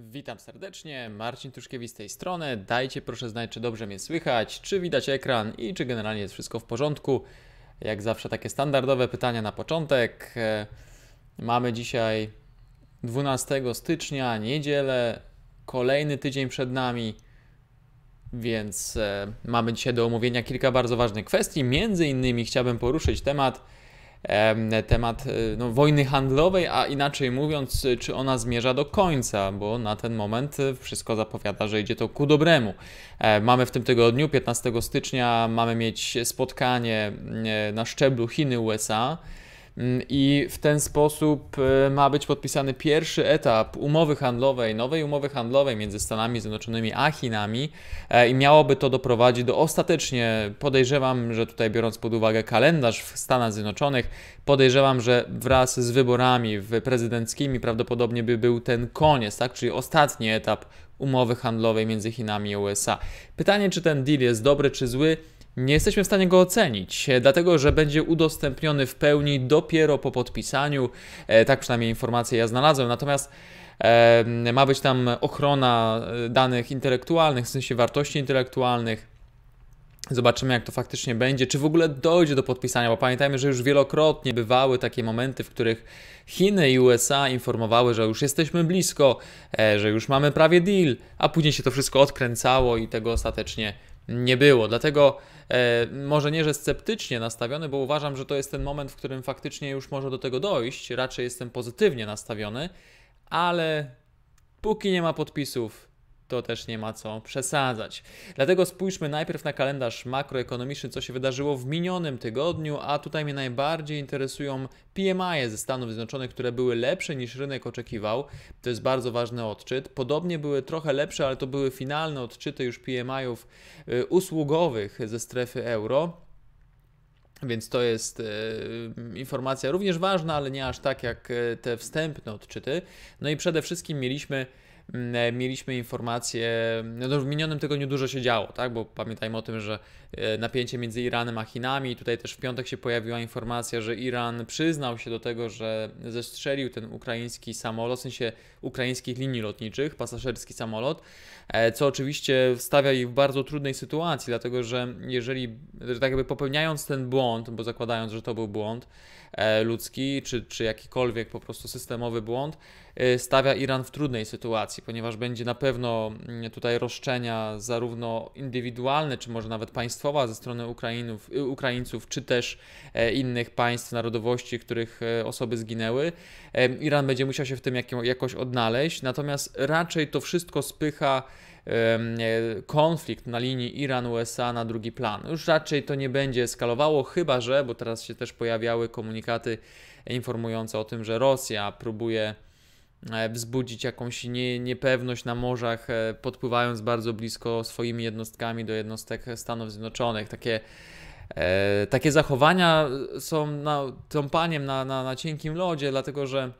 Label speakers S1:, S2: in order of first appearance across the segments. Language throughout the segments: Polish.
S1: Witam serdecznie, Marcin Tuszkiewicz z tej strony. Dajcie proszę znać, czy dobrze mnie słychać, czy widać ekran i czy generalnie jest wszystko w porządku. Jak zawsze takie standardowe pytania na początek. E, mamy dzisiaj 12 stycznia, niedzielę, kolejny tydzień przed nami, więc e, mamy dzisiaj do omówienia kilka bardzo ważnych kwestii. Między innymi chciałbym poruszyć temat temat y, no, wojny handlowej, a inaczej mówiąc, czy ona zmierza do końca, bo na ten moment y, wszystko zapowiada, że idzie to ku dobremu. E, mamy w tym tygodniu, 15 stycznia, mamy mieć spotkanie y, na szczeblu Chiny-USA. Mm, i w ten sposób e, ma być podpisany pierwszy etap umowy handlowej, nowej umowy handlowej między Stanami Zjednoczonymi a Chinami e, i miałoby to doprowadzić do ostatecznie, podejrzewam, że tutaj biorąc pod uwagę kalendarz w Stanach Zjednoczonych, podejrzewam, że wraz z wyborami prezydenckimi prawdopodobnie by był ten koniec, tak, czyli ostatni etap umowy handlowej między Chinami i USA. Pytanie, czy ten deal jest dobry, czy zły? Nie jesteśmy w stanie go ocenić, e, dlatego że będzie udostępniony w pełni dopiero po podpisaniu. E, tak przynajmniej informacje ja znalazłem. Natomiast ma być tam ochrona e, danych intelektualnych, w sensie wartości intelektualnych. Zobaczymy, jak to faktycznie będzie, czy w ogóle dojdzie do podpisania, bo pamiętajmy, że już wielokrotnie bywały takie momenty, w których Chiny i USA informowały, że już jesteśmy blisko, że już mamy prawie deal, a później się to wszystko odkręcało i tego ostatecznie nie było. Dlatego E, może nie, że sceptycznie nastawiony, bo uważam, że to jest ten moment, w którym faktycznie już może do tego dojść. Raczej jestem pozytywnie nastawiony, ale póki nie ma podpisów, to też nie ma co przesadzać. Dlatego spójrzmy najpierw na kalendarz makroekonomiczny, co się wydarzyło w minionym tygodniu, a tutaj mnie najbardziej interesują PMI ze Stanów Zjednoczonych, które były lepsze niż rynek oczekiwał. To jest bardzo ważny odczyt. Podobnie były trochę lepsze, ale to były finalne odczyty już PMI-ów y, usługowych ze strefy euro. Więc to jest y, informacja również ważna, ale nie aż tak jak y, te wstępne odczyty. No i przede wszystkim mieliśmy Mm, e, mieliśmy informację, no w minionym tygodniu dużo się działo, tak? bo pamiętajmy o tym, że e, napięcie między Iranem a Chinami, tutaj też w piątek się pojawiła informacja, że Iran przyznał się do tego, że zestrzelił ten ukraiński samolot, w sensie ukraińskich linii lotniczych, pasażerski samolot, e, co oczywiście stawia ich w bardzo trudnej sytuacji, dlatego że jeżeli, tak jakby popełniając ten błąd, bo zakładając, że to był błąd, E, ludzki, czy, czy jakikolwiek po prostu systemowy błąd, e, stawia Iran w trudnej sytuacji, ponieważ będzie na pewno mm, tutaj roszczenia zarówno indywidualne, czy może nawet państwowa ze strony Ukrainów, y, Ukraińców, czy też e, innych państw, narodowości, których osoby zginęły. Iran będzie musiał się w tym jakoś odnaleźć, natomiast raczej to wszystko spycha konflikt na linii Iran-USA na drugi plan. Już raczej to nie będzie eskalowało, chyba że, bo teraz się też pojawiały komunikaty informujące o tym, że Rosja próbuje e, wzbudzić jakąś nie, niepewność na morzach, e, podpływając bardzo blisko swoimi jednostkami do jednostek Stanów Zjednoczonych. Takie, e, takie zachowania są na, tąpaniem na, na, na cienkim lodzie, dlatego że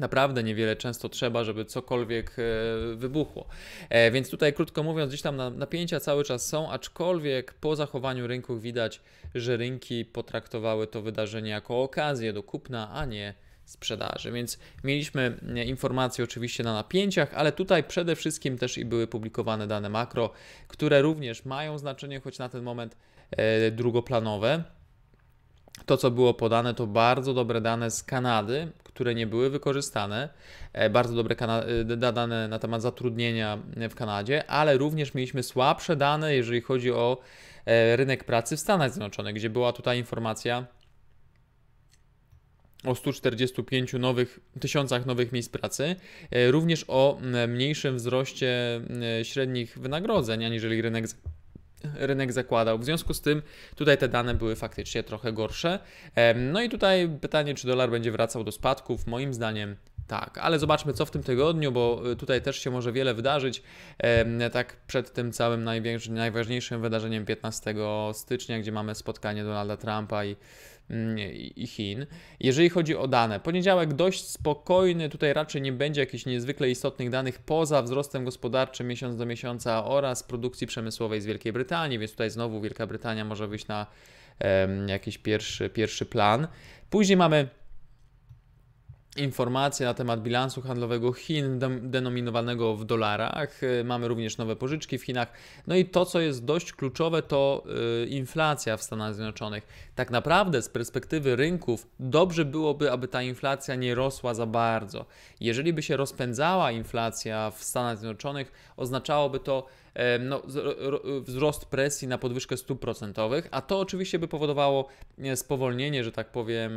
S1: Naprawdę niewiele często trzeba, żeby cokolwiek e, wybuchło. E, więc tutaj, krótko mówiąc, gdzieś tam napięcia cały czas są, aczkolwiek po zachowaniu rynków widać, że rynki potraktowały to wydarzenie jako okazję do kupna, a nie sprzedaży. Więc mieliśmy e, informacje oczywiście na napięciach, ale tutaj przede wszystkim też i były publikowane dane makro, które również mają znaczenie, choć na ten moment drugoplanowe. To, co było podane, to bardzo dobre dane z Kanady, które nie były wykorzystane. E, bardzo dobre e, dane na temat zatrudnienia e, w Kanadzie, ale również mieliśmy słabsze dane, jeżeli chodzi o rynek pracy w Stanach Zjednoczonych, gdzie była tutaj informacja o 145 nowych, tysiącach nowych miejsc pracy, również o mniejszym wzroście średnich wynagrodzeń aniżeli rynek rynek zakładał. W związku z tym tutaj te dane były faktycznie trochę gorsze. No i tutaj pytanie, czy dolar będzie wracał do spadków? Moim zdaniem tak, ale zobaczmy co w tym tygodniu, bo y, tutaj też się może wiele wydarzyć. Tak przed tym całym najważniejszym wydarzeniem 15 stycznia, gdzie mamy spotkanie Donalda Trumpa i Mm, i Chin. Jeżeli chodzi o dane, poniedziałek dość spokojny, tutaj raczej nie będzie jakichś niezwykle istotnych danych poza wzrostem gospodarczym miesiąc do miesiąca oraz produkcji przemysłowej z Wielkiej Brytanii, więc tutaj znowu Wielka Brytania może wyjść na um, jakiś pierwszy, pierwszy plan. Później mamy informacje na temat bilansu handlowego Chin denominowanego w dolarach. Y, mamy również nowe pożyczki w Chinach. No i to, co jest dość kluczowe, to y, inflacja w Stanach Zjednoczonych. Tak naprawdę z perspektywy rynków dobrze byłoby, aby ta inflacja nie rosła za bardzo. Jeżeli by się rozpędzała inflacja w Stanach Zjednoczonych, oznaczałoby to no, wzrost presji na podwyżkę stóp procentowych, a to oczywiście by powodowało e, spowolnienie, że tak powiem,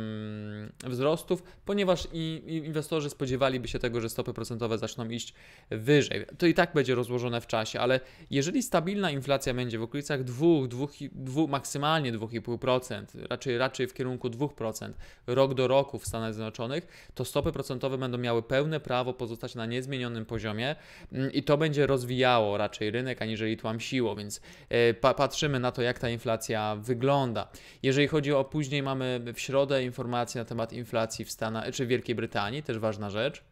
S1: wzrostów, ponieważ i, inwestorzy spodziewaliby się tego, że stopy procentowe zaczną iść wyżej. To i tak będzie rozłożone w czasie, ale jeżeli stabilna inflacja będzie w okolicach 2, 2 maksymalnie 2,5%, raczej, raczej w kierunku 2% rok do roku w Stanach Zjednoczonych, to stopy procentowe będą miały pełne prawo pozostać na niezmienionym poziomie mm, i to będzie rozwijało raczej rynek rynek, aniżeli tłamsiło, więc e, pa patrzymy na to, jak ta inflacja wygląda. Jeżeli chodzi o później, mamy w środę informacje na temat inflacji w Stanach, czy Wielkiej Brytanii, też ważna rzecz.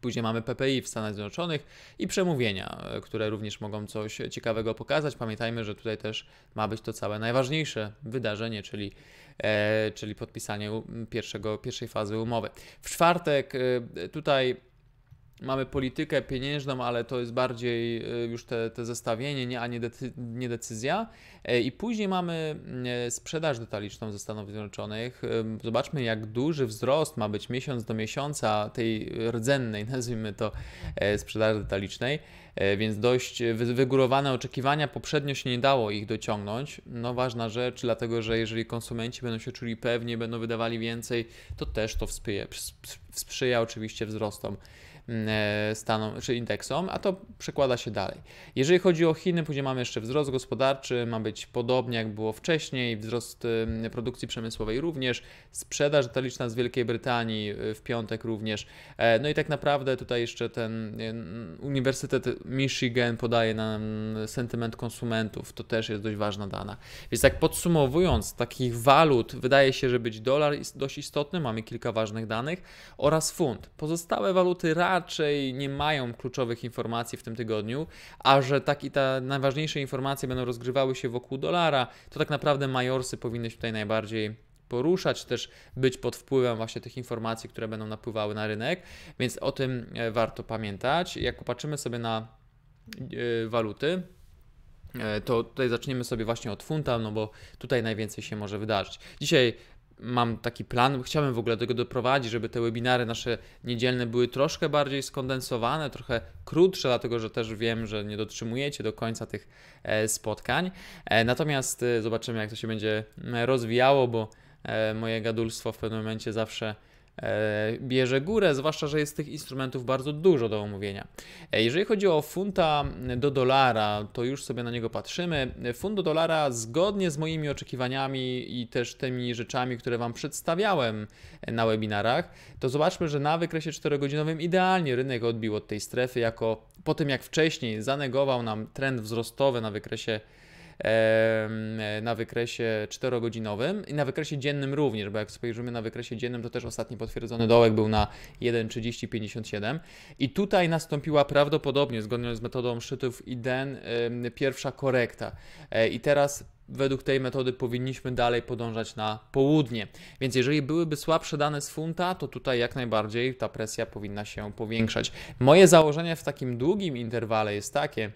S1: Później mamy PPI w Stanach Zjednoczonych i przemówienia, e, które również mogą coś ciekawego pokazać. Pamiętajmy, że tutaj też ma być to całe najważniejsze wydarzenie, czyli, e, czyli podpisanie pierwszego, pierwszej fazy umowy. W czwartek e, tutaj mamy politykę pieniężną, ale to jest bardziej e, już te, te zestawienie, nie, a nie, decy, nie decyzja. E, I później mamy mm, e, sprzedaż detaliczną ze Stanów Zjednoczonych. Zobaczmy, jak duży wzrost ma być miesiąc do miesiąca tej rdzennej, nazwijmy to, sprzedaży detalicznej. Więc dość wygórowane oczekiwania, poprzednio się nie dało ich dociągnąć. No ważna rzecz, dlatego że jeżeli konsumenci będą się czuli pewnie, będą wydawali więcej, to też to wspyje, sprzyja oczywiście wzrostom. Mm, e, stanom czy indeksom, a to przekłada się dalej. Jeżeli chodzi o Chiny, później mamy jeszcze wzrost gospodarczy, ma być podobnie jak było wcześniej, wzrost mm, produkcji przemysłowej również, sprzedaż detaliczna z Wielkiej Brytanii y, w piątek również. E, no i tak naprawdę tutaj jeszcze ten mm, Uniwersytet Michigan podaje nam sentyment konsumentów, to też jest dość ważna dana. Więc tak podsumowując, takich walut wydaje się, że być dolar dość istotny, mamy kilka ważnych danych oraz funt. Pozostałe waluty realne raczej nie mają kluczowych informacji w tym tygodniu, a że tak i te najważniejsze informacje będą rozgrywały się wokół dolara, to tak naprawdę majorsy powinny się tutaj najbardziej poruszać, też być pod wpływem właśnie tych informacji, które będą napływały na rynek, więc o tym e, warto pamiętać. Jak popatrzymy sobie na e, waluty, e, to tutaj zaczniemy sobie właśnie od funta, no bo tutaj najwięcej się może wydarzyć. Dzisiaj mam taki plan, chciałbym w ogóle do tego doprowadzić, żeby te webinary nasze niedzielne były troszkę bardziej skondensowane, trochę krótsze, dlatego że też wiem, że nie dotrzymujecie do końca tych e, spotkań. E, natomiast e, zobaczymy, jak to się będzie rozwijało, bo moje gadulstwo w pewnym momencie zawsze E, bierze górę, zwłaszcza, że jest tych instrumentów bardzo dużo do omówienia. E, jeżeli chodzi o funta do dolara, to już sobie na niego patrzymy. Funt do dolara zgodnie z moimi oczekiwaniami i też tymi rzeczami, które Wam przedstawiałem na webinarach, to zobaczmy, że na wykresie 4-godzinowym idealnie rynek odbił od tej strefy, jako po tym jak wcześniej zanegował nam trend wzrostowy na wykresie na wykresie 4-godzinowym i na wykresie dziennym również, bo jak spojrzymy na wykresie dziennym, to też ostatni potwierdzony dołek był na 1,3057 i tutaj nastąpiła prawdopodobnie, zgodnie z metodą szczytów i den, pierwsza korekta. E, I teraz według tej metody powinniśmy dalej podążać na południe. Więc jeżeli byłyby słabsze dane z funta, to tutaj jak najbardziej ta presja powinna się powiększać. Moje założenie w takim długim interwale jest takie,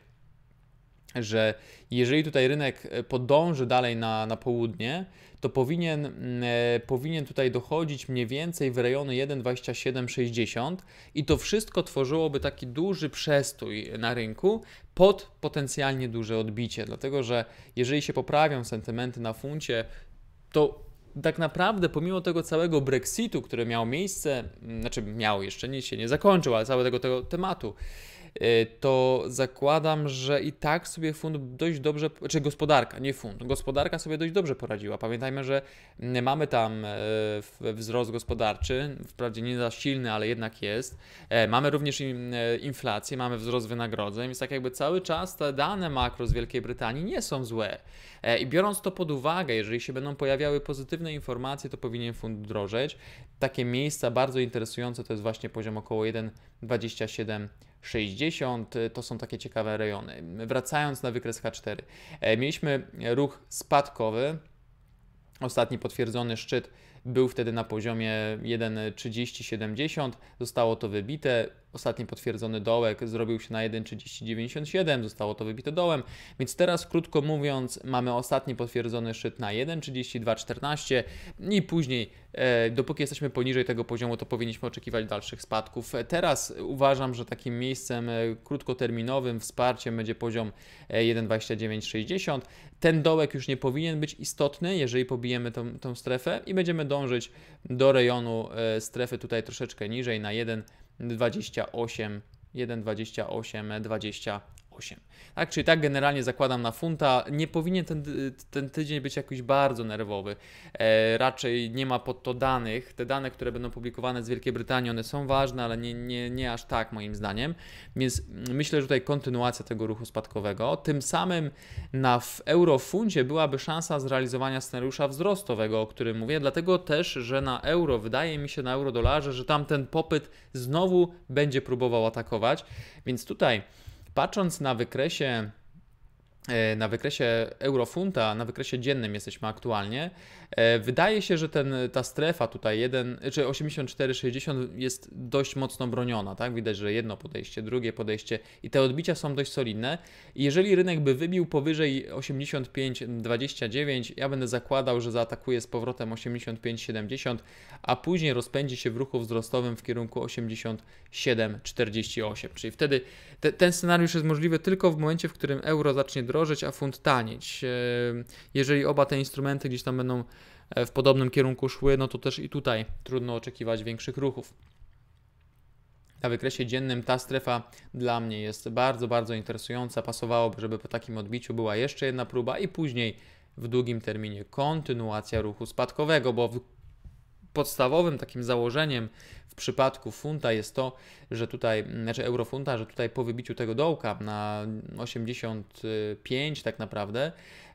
S1: że jeżeli tutaj rynek e, podąży dalej na, na południe, to powinien, mm, e, powinien tutaj dochodzić mniej więcej w rejony 1,2760 i to wszystko tworzyłoby taki duży przestój na rynku pod potencjalnie duże odbicie, dlatego że jeżeli się poprawią sentymenty na funcie, to tak naprawdę pomimo tego całego Brexitu, który miał miejsce, mm, znaczy miał jeszcze, nic się nie zakończył, ale całego tego tematu, Y, to zakładam, że i tak sobie fund dość dobrze, czy gospodarka, nie fund, gospodarka sobie dość dobrze poradziła. Pamiętajmy, że mamy tam e, wzrost gospodarczy, wprawdzie nie za silny, ale jednak jest. E, mamy również e, inflację, mamy wzrost wynagrodzeń, więc tak jakby cały czas te dane makro z Wielkiej Brytanii nie są złe. I biorąc to pod uwagę, jeżeli się będą pojawiały pozytywne informacje, to powinien fund drożeć. Takie miejsca bardzo interesujące to jest właśnie poziom około 1,27 60. Y, to są takie ciekawe rejony. Wracając na wykres H4, e, mieliśmy ruch spadkowy. Ostatni potwierdzony szczyt był wtedy na poziomie 1,3070. Zostało to wybite. Ostatni potwierdzony dołek zrobił się na 1,3097, zostało to wybite dołem, więc teraz krótko mówiąc mamy ostatni potwierdzony szczyt na 1,3214 i później e, dopóki jesteśmy poniżej tego poziomu to powinniśmy oczekiwać dalszych spadków. E, teraz uważam, że takim miejscem e, krótkoterminowym wsparciem będzie poziom 1,2960. E, Ten dołek już nie powinien być istotny, jeżeli pobijemy tą, tą strefę i będziemy dążyć do rejonu strefy tutaj troszeczkę niżej na 1,2960. 28, osiem 20 8. Tak, czyli tak generalnie zakładam na funta. Nie powinien ten, y, ten tydzień być jakiś bardzo nerwowy. E, raczej nie ma pod to danych. Te dane, które będą publikowane z Wielkiej Brytanii, one są ważne, ale nie, nie, nie aż tak moim zdaniem. Więc mm, myślę, że tutaj kontynuacja tego ruchu spadkowego. Tym samym na eurofuncie byłaby szansa zrealizowania scenariusza wzrostowego, o którym mówię, dlatego też, że na euro, wydaje mi się na euro-dolarze, że tam ten popyt znowu będzie próbował atakować. Więc tutaj Patrząc na wykresie e, na wykresie eurofunta, na wykresie dziennym jesteśmy aktualnie, E, wydaje się, że ten, ta strefa tutaj czy 84-60 jest dość mocno broniona, tak? Widać, że jedno podejście, drugie podejście i te odbicia są dość solidne. Jeżeli rynek by wybił powyżej 85-29, ja będę zakładał, że zaatakuje z powrotem 85-70, a później rozpędzi się w ruchu wzrostowym w kierunku 87-48. Czyli wtedy te, ten scenariusz jest możliwy tylko w momencie, w którym euro zacznie drożeć, a funt tanieć. E, jeżeli oba te instrumenty gdzieś tam będą E, w podobnym kierunku szły, no to też i tutaj trudno oczekiwać większych ruchów. Na wykresie dziennym ta strefa dla mnie jest bardzo, bardzo interesująca. Pasowałoby, żeby po takim odbiciu była jeszcze jedna próba i później w długim terminie kontynuacja ruchu spadkowego, bo podstawowym takim założeniem w przypadku funta jest to, że tutaj, mm, znaczy eurofunta, że tutaj po wybiciu tego dołka na 85 tak naprawdę,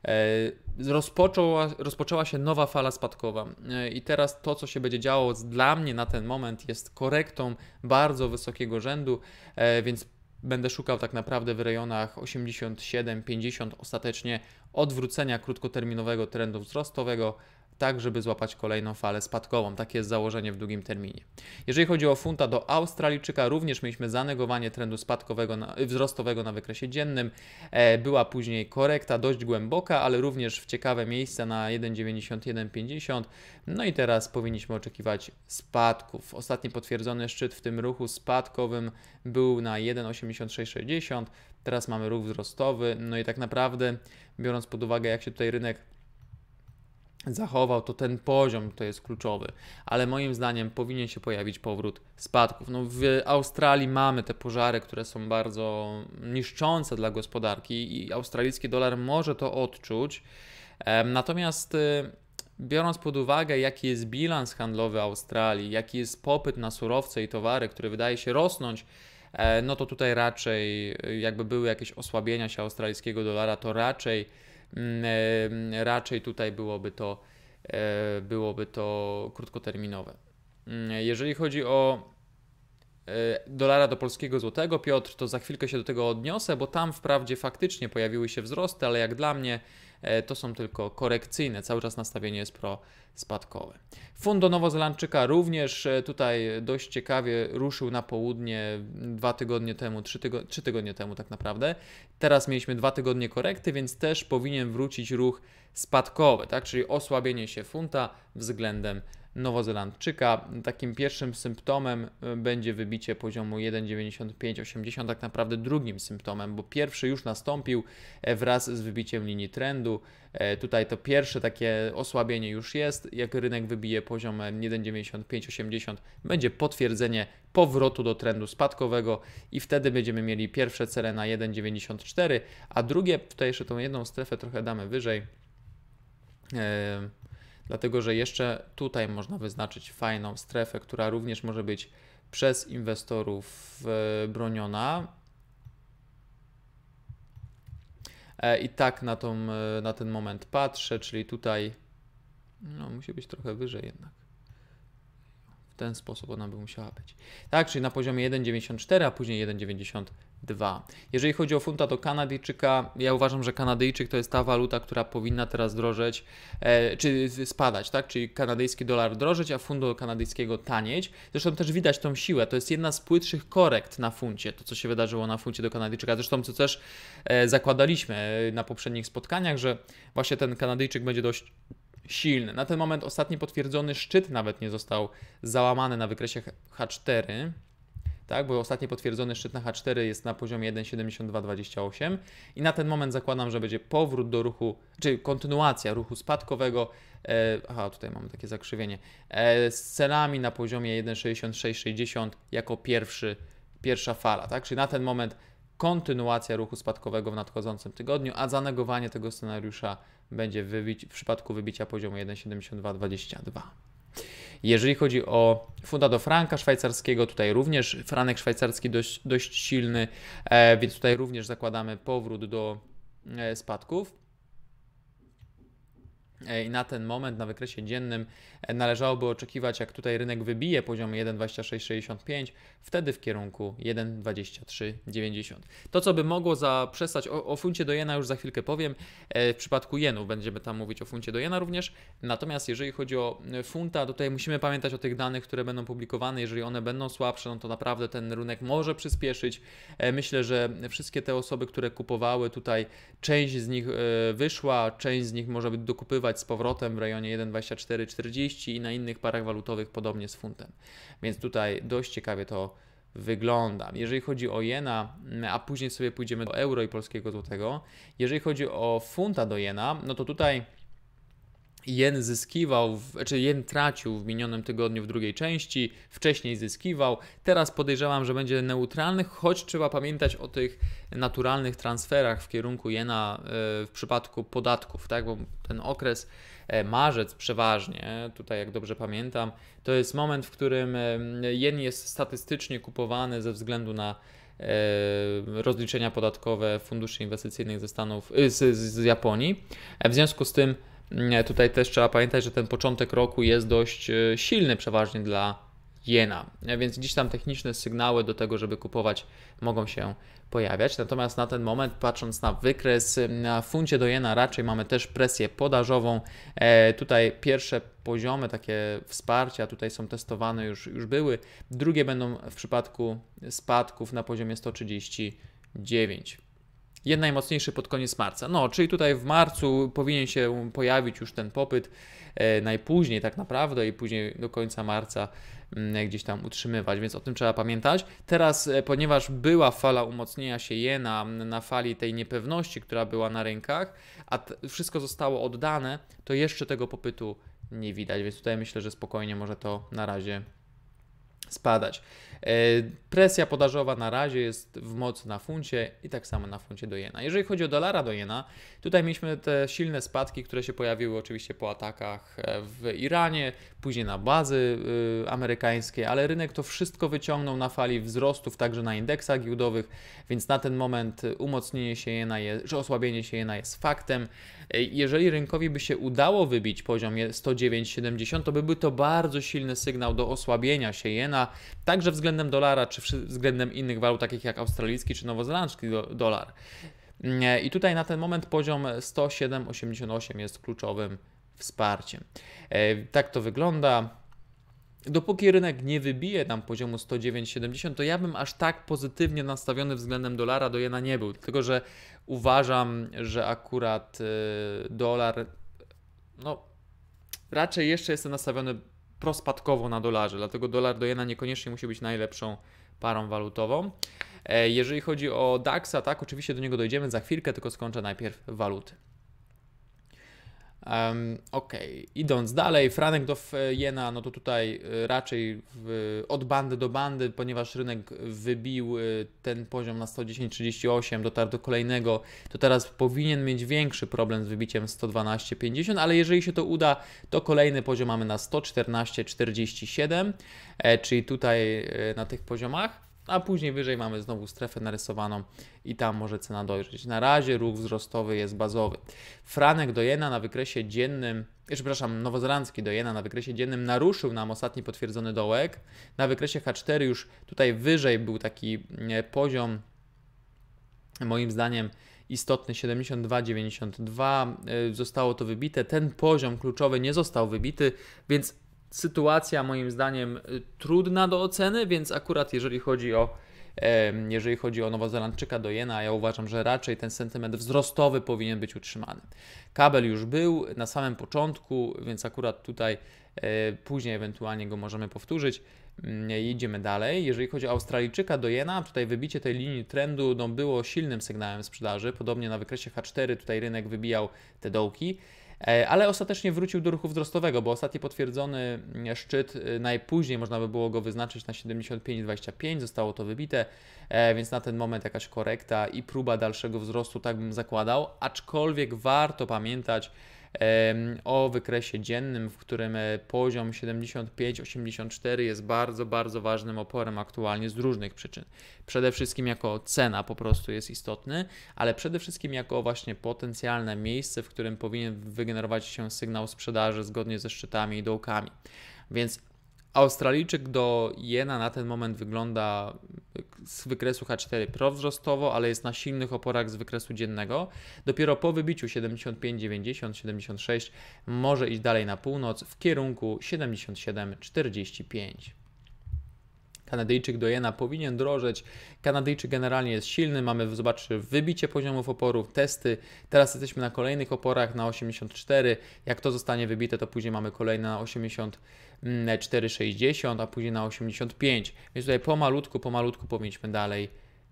S1: E, rozpoczęła, rozpoczęła się nowa fala spadkowa e, i teraz to, co się będzie działo dla mnie na ten moment jest korektą bardzo wysokiego rzędu, e, więc będę szukał tak naprawdę w rejonach 87-50 ostatecznie odwrócenia krótkoterminowego trendu wzrostowego, tak żeby złapać kolejną falę spadkową. Takie jest założenie w długim terminie. Jeżeli chodzi o funta do Australijczyka, również mieliśmy zanegowanie trendu spadkowego na, y, wzrostowego na wykresie dziennym. E, była później korekta dość głęboka, ale również w ciekawe miejsca na 1,9150. No i teraz powinniśmy oczekiwać spadków. Ostatni potwierdzony szczyt w tym ruchu spadkowym był na 1,8660. Teraz mamy ruch wzrostowy. No i tak naprawdę, biorąc pod uwagę, jak się tutaj rynek zachował, to ten poziom to jest kluczowy, ale moim zdaniem powinien się pojawić powrót spadków. No, w Australii mamy te pożary, które są bardzo niszczące dla gospodarki i australijski dolar może to odczuć. Natomiast y, biorąc pod uwagę, jaki jest bilans handlowy Australii, jaki jest popyt na surowce i towary, który wydaje się rosnąć, e, no to tutaj raczej y, jakby były jakieś osłabienia się australijskiego dolara, to raczej Mm, raczej tutaj byłoby to, e, byłoby to krótkoterminowe. Mm, jeżeli chodzi o e, dolara do polskiego złotego, Piotr, to za chwilkę się do tego odniosę, bo tam wprawdzie faktycznie pojawiły się wzrosty, ale jak dla mnie E, to są tylko korekcyjne, cały czas nastawienie jest pro-spadkowe. Fund do Nowozelandczyka również e, tutaj dość ciekawie ruszył na południe dwa tygodnie temu, trzy, tygo trzy tygodnie temu tak naprawdę. Teraz mieliśmy dwa tygodnie korekty, więc też powinien wrócić ruch spadkowy, tak? czyli osłabienie się funta względem Nowozelandczyka. Takim pierwszym symptomem y, będzie wybicie poziomu 1,9580, tak naprawdę drugim symptomem, bo pierwszy już nastąpił e, wraz z wybiciem linii trendu. E, tutaj to pierwsze takie osłabienie już jest. Jak rynek wybije poziom 1,9580, będzie potwierdzenie powrotu do trendu spadkowego i wtedy będziemy mieli pierwsze cele na 1,94, a drugie, tutaj jeszcze tą jedną strefę trochę damy wyżej. Yy dlatego że jeszcze tutaj można wyznaczyć fajną strefę, która również może być przez inwestorów e, broniona. E, I tak na, tą, e, na ten moment patrzę, czyli tutaj no, musi być trochę wyżej jednak. W ten sposób ona by musiała być. Tak, czyli na poziomie 1,94, a później 1,95 2. Jeżeli chodzi o funta do Kanadyjczyka, ja uważam, że Kanadyjczyk to jest ta waluta, która powinna teraz drożeć, e, czy spadać, tak? Czyli kanadyjski dolar drożeć, a fundo kanadyjskiego tanieć. Zresztą też widać tą siłę. To jest jedna z płytszych korekt na funcie, to co się wydarzyło na funcie do Kanadyjczyka. Zresztą co też e, zakładaliśmy e, na poprzednich spotkaniach, że właśnie ten Kanadyjczyk będzie dość silny. Na ten moment ostatni potwierdzony szczyt nawet nie został załamany na wykresie H4 tak? Bo ostatni potwierdzony szczyt na H4 jest na poziomie 1,7228 i na ten moment zakładam, że będzie powrót do ruchu, czyli kontynuacja ruchu spadkowego. E, aha, tutaj mamy takie zakrzywienie. E, z cenami na poziomie 1,6660 jako pierwszy, pierwsza fala, tak? Czyli na ten moment kontynuacja ruchu spadkowego w nadchodzącym tygodniu, a zanegowanie tego scenariusza będzie wybić w przypadku wybicia poziomu 1,7222. Jeżeli chodzi o funda do franka szwajcarskiego, tutaj również franek szwajcarski dość, dość silny, e, więc tutaj również zakładamy powrót do e, spadków. E, i na ten moment na wykresie dziennym e, należałoby oczekiwać, jak tutaj rynek wybije poziom 1,2665, wtedy w kierunku 1,2390. To, co by mogło zaprzestać, o, o funcie do jena już za chwilkę powiem, e, w przypadku jenów będziemy tam mówić o funcie do jena również, natomiast jeżeli chodzi o funta, tutaj musimy pamiętać o tych danych, które będą publikowane, jeżeli one będą słabsze, no to naprawdę ten rynek może przyspieszyć. Myślę, że wszystkie te osoby, które kupowały tutaj, część z nich wyszła, część z nich może być dokupywana, z powrotem w rejonie 1,2440 i na innych parach walutowych podobnie z funtem. Więc tutaj dość ciekawie to wygląda. Jeżeli chodzi o jena, a później sobie pójdziemy do euro i polskiego złotego. Jeżeli chodzi o funta do jena, no to tutaj Jen zyskiwał, czyli czy jen tracił w minionym tygodniu w drugiej części, wcześniej zyskiwał, teraz podejrzewam, że będzie neutralny, choć trzeba pamiętać o tych naturalnych transferach w kierunku jena e, w przypadku podatków, tak? bo ten okres e, marzec przeważnie, tutaj jak dobrze pamiętam, to jest moment, w którym e, jen jest statystycznie kupowany ze względu na rozliczenia podatkowe funduszy inwestycyjnych ze Stanów, y, z, z Japonii. W związku z tym Tutaj też trzeba pamiętać, że ten początek roku jest dość e, silny przeważnie dla jena, e, więc gdzieś tam techniczne sygnały do tego, żeby kupować, mogą się pojawiać. Natomiast na ten moment, patrząc na wykres, e, na funcie do jena raczej mamy też presję podażową. E, tutaj pierwsze poziomy, takie wsparcia tutaj są testowane, już, już były. Drugie będą w przypadku spadków na poziomie 139 jen najmocniejszy pod koniec marca. No, czyli tutaj w marcu powinien się pojawić już ten popyt e, najpóźniej tak naprawdę i później do końca marca mm, gdzieś tam utrzymywać, więc o tym trzeba pamiętać. Teraz, e, ponieważ była fala umocnienia się jena na fali tej niepewności, która była na rynkach, a wszystko zostało oddane, to jeszcze tego popytu nie widać, więc tutaj myślę, że spokojnie może to na razie spadać. E, presja podażowa na razie jest w mocy na funcie i tak samo na funcie do jena. Jeżeli chodzi o dolara do jena, tutaj mieliśmy te silne spadki, które się pojawiły oczywiście po atakach e, w Iranie, później na bazy y, amerykańskie, ale rynek to wszystko wyciągnął na fali wzrostów także na indeksach giełdowych, więc na ten moment y, umocnienie się jena, jest, czy osłabienie się jena jest faktem. E, jeżeli rynkowi by się udało wybić poziomie 109,70, to by był to bardzo silny sygnał do osłabienia się jena, także względem dolara, czy względem innych walut, takich jak australijski czy nowozelandzki dolar. Mm, e, I tutaj na ten moment poziom 107,88 jest kluczowym wsparciem. E, tak to wygląda dopóki rynek nie wybije tam poziomu 109,70, to ja bym aż tak pozytywnie nastawiony względem dolara do jena nie był. Tylko, że uważam, że akurat y, dolar, no raczej jeszcze jestem nastawiony prospadkowo na dolarze, dlatego dolar do jena niekoniecznie musi być najlepszą parą walutową. E, jeżeli chodzi o DAXa, tak, oczywiście do niego dojdziemy za chwilkę, tylko skończę najpierw waluty. Um, ok, idąc dalej, Franek do Jena, no to tutaj y, raczej w, od bandy do bandy, ponieważ rynek wybił y, ten poziom na 110,38, dotarł do kolejnego, to teraz powinien mieć większy problem z wybiciem 112,50, ale jeżeli się to uda, to kolejny poziom mamy na 114,47, e, czyli tutaj e, na tych poziomach a później wyżej mamy znowu strefę narysowaną i tam może cena dojrzeć. Na razie ruch wzrostowy jest bazowy. Franek do jena na wykresie dziennym, e, przepraszam, nowozelandzki do jena na wykresie dziennym naruszył nam ostatni potwierdzony dołek. Na wykresie H4 już tutaj wyżej był taki e, poziom, moim zdaniem, istotny 72,92. E, zostało to wybite. Ten poziom kluczowy nie został wybity, więc sytuacja moim zdaniem y, trudna do oceny, więc akurat jeżeli chodzi o jeżeli chodzi o Nowozelandczyka do jena, ja uważam, że raczej ten sentyment wzrostowy powinien być utrzymany. Kabel już był na samym początku, więc akurat tutaj e, później ewentualnie go możemy powtórzyć. Mm, idziemy dalej. Jeżeli chodzi o Australijczyka do jena, tutaj wybicie tej linii trendu no, było silnym sygnałem sprzedaży. Podobnie na wykresie H4 tutaj rynek wybijał te dołki. E, ale ostatecznie wrócił do ruchu wzrostowego, bo ostatni potwierdzony mm, szczyt y, najpóźniej można by było go wyznaczyć na 75,25, zostało to wybite, e, więc na ten moment jakaś korekta i próba dalszego wzrostu, tak bym zakładał, aczkolwiek warto pamiętać, o wykresie dziennym, w którym e, poziom 75-84 jest bardzo, bardzo ważnym oporem aktualnie z różnych przyczyn. Przede wszystkim jako cena po prostu jest istotny, ale przede wszystkim jako właśnie potencjalne miejsce, w którym powinien wygenerować się sygnał sprzedaży zgodnie ze szczytami i dołkami. Więc Australijczyk do jena na ten moment wygląda z wykresu H4 prowzrostowo, ale jest na silnych oporach z wykresu dziennego. Dopiero po wybiciu 75, 90, 76 może iść dalej na północ w kierunku 77, 45. Kanadyjczyk do jena powinien drożeć. Kanadyjczyk generalnie jest silny, mamy, zobaczyć wybicie poziomów oporów, testy. Teraz jesteśmy na kolejnych oporach na 84. Jak to zostanie wybite, to później mamy kolejne na 84,60, a później na 85. Więc tutaj pomalutku, pomalutku powinniśmy dalej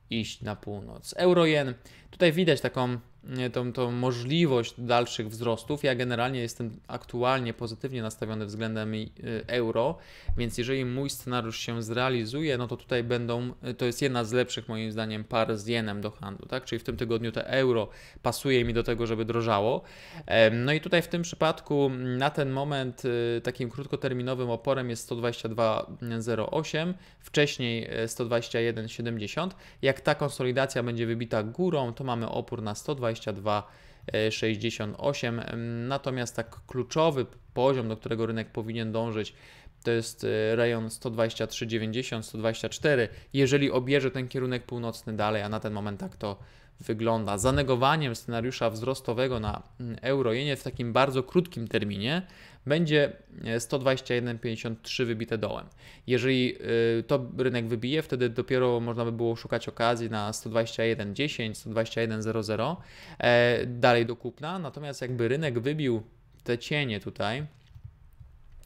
S1: iść na północ. Euro jen. tutaj widać taką E, tą, tą możliwość dalszych wzrostów. Ja generalnie jestem aktualnie pozytywnie nastawiony względem e, euro, więc jeżeli mój scenariusz się zrealizuje, no to tutaj będą, e, to jest jedna z lepszych moim zdaniem par z jenem do handlu, tak? Czyli w tym tygodniu te euro pasuje mi do tego, żeby drożało. No i tutaj w tym przypadku na ten moment takim krótkoterminowym oporem jest 122,08, wcześniej 121,70. Jak ta konsolidacja będzie wybita górą, to mamy opór na 120 22,68. Natomiast tak kluczowy poziom, do którego rynek powinien dążyć, to jest e, rejon 123,90, 124. Jeżeli obierze ten kierunek północny dalej, a na ten moment tak to wygląda, zanegowaniem scenariusza wzrostowego na mm, euro jenie w takim bardzo krótkim terminie, będzie 121,53 e, wybite dołem. Jeżeli e, to rynek wybije, wtedy dopiero można by było szukać okazji na 121,10, 121,00 e, dalej do kupna. Natomiast jakby rynek wybił te cienie tutaj,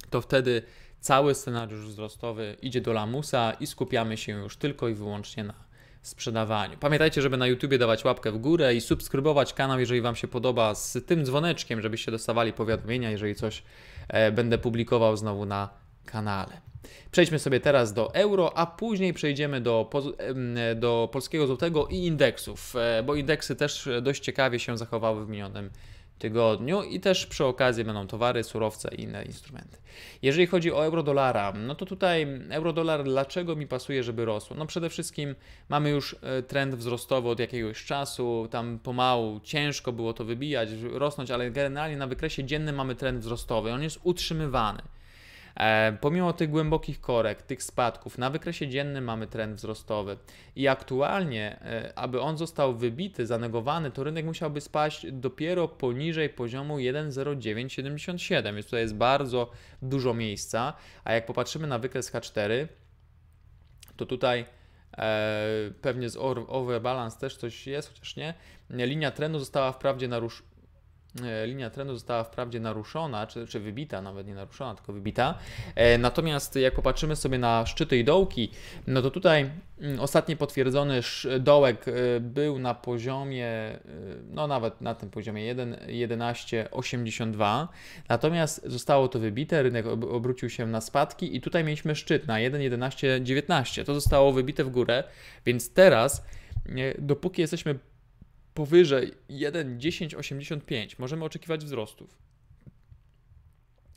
S1: to wtedy cały scenariusz wzrostowy idzie do lamusa i skupiamy się już tylko i wyłącznie na sprzedawaniu. Pamiętajcie, żeby na YouTube dawać łapkę w górę i subskrybować kanał, jeżeli Wam się podoba, z tym dzwoneczkiem, żebyście dostawali powiadomienia, jeżeli coś e, będę publikował znowu na kanale. Przejdźmy sobie teraz do euro, a później przejdziemy do, do polskiego złotego i indeksów, e, bo indeksy też e, dość ciekawie się zachowały w minionym tygodniu i też przy okazji będą towary, surowce i inne instrumenty. Jeżeli chodzi o euro-dolara, no to tutaj euro-dolar dlaczego mi pasuje, żeby rosł? No przede wszystkim mamy już e, trend wzrostowy od jakiegoś czasu, tam pomału ciężko było to wybijać, rosnąć, ale generalnie na wykresie dziennym mamy trend wzrostowy, on jest utrzymywany. E, pomimo tych głębokich korek, tych spadków, na wykresie dziennym mamy trend wzrostowy i aktualnie, e, aby on został wybity, zanegowany, to rynek musiałby spaść dopiero poniżej poziomu 1,0977, więc tutaj jest bardzo dużo miejsca, a jak popatrzymy na wykres H4, to tutaj e, pewnie z overbalance też coś jest, chociaż nie. Linia trendu została wprawdzie narusz, E, linia trendu została wprawdzie naruszona, czy, czy wybita, nawet nie naruszona, tylko wybita. E, natomiast jak popatrzymy sobie na szczyty i dołki, no to tutaj mm, ostatni potwierdzony dołek e, był na poziomie, no nawet na tym poziomie 11,82. Natomiast zostało to wybite, rynek obrócił się na spadki i tutaj mieliśmy szczyt na 1,11,19. To zostało wybite w górę, więc teraz dopóki jesteśmy powyżej 1,1085 możemy oczekiwać wzrostów.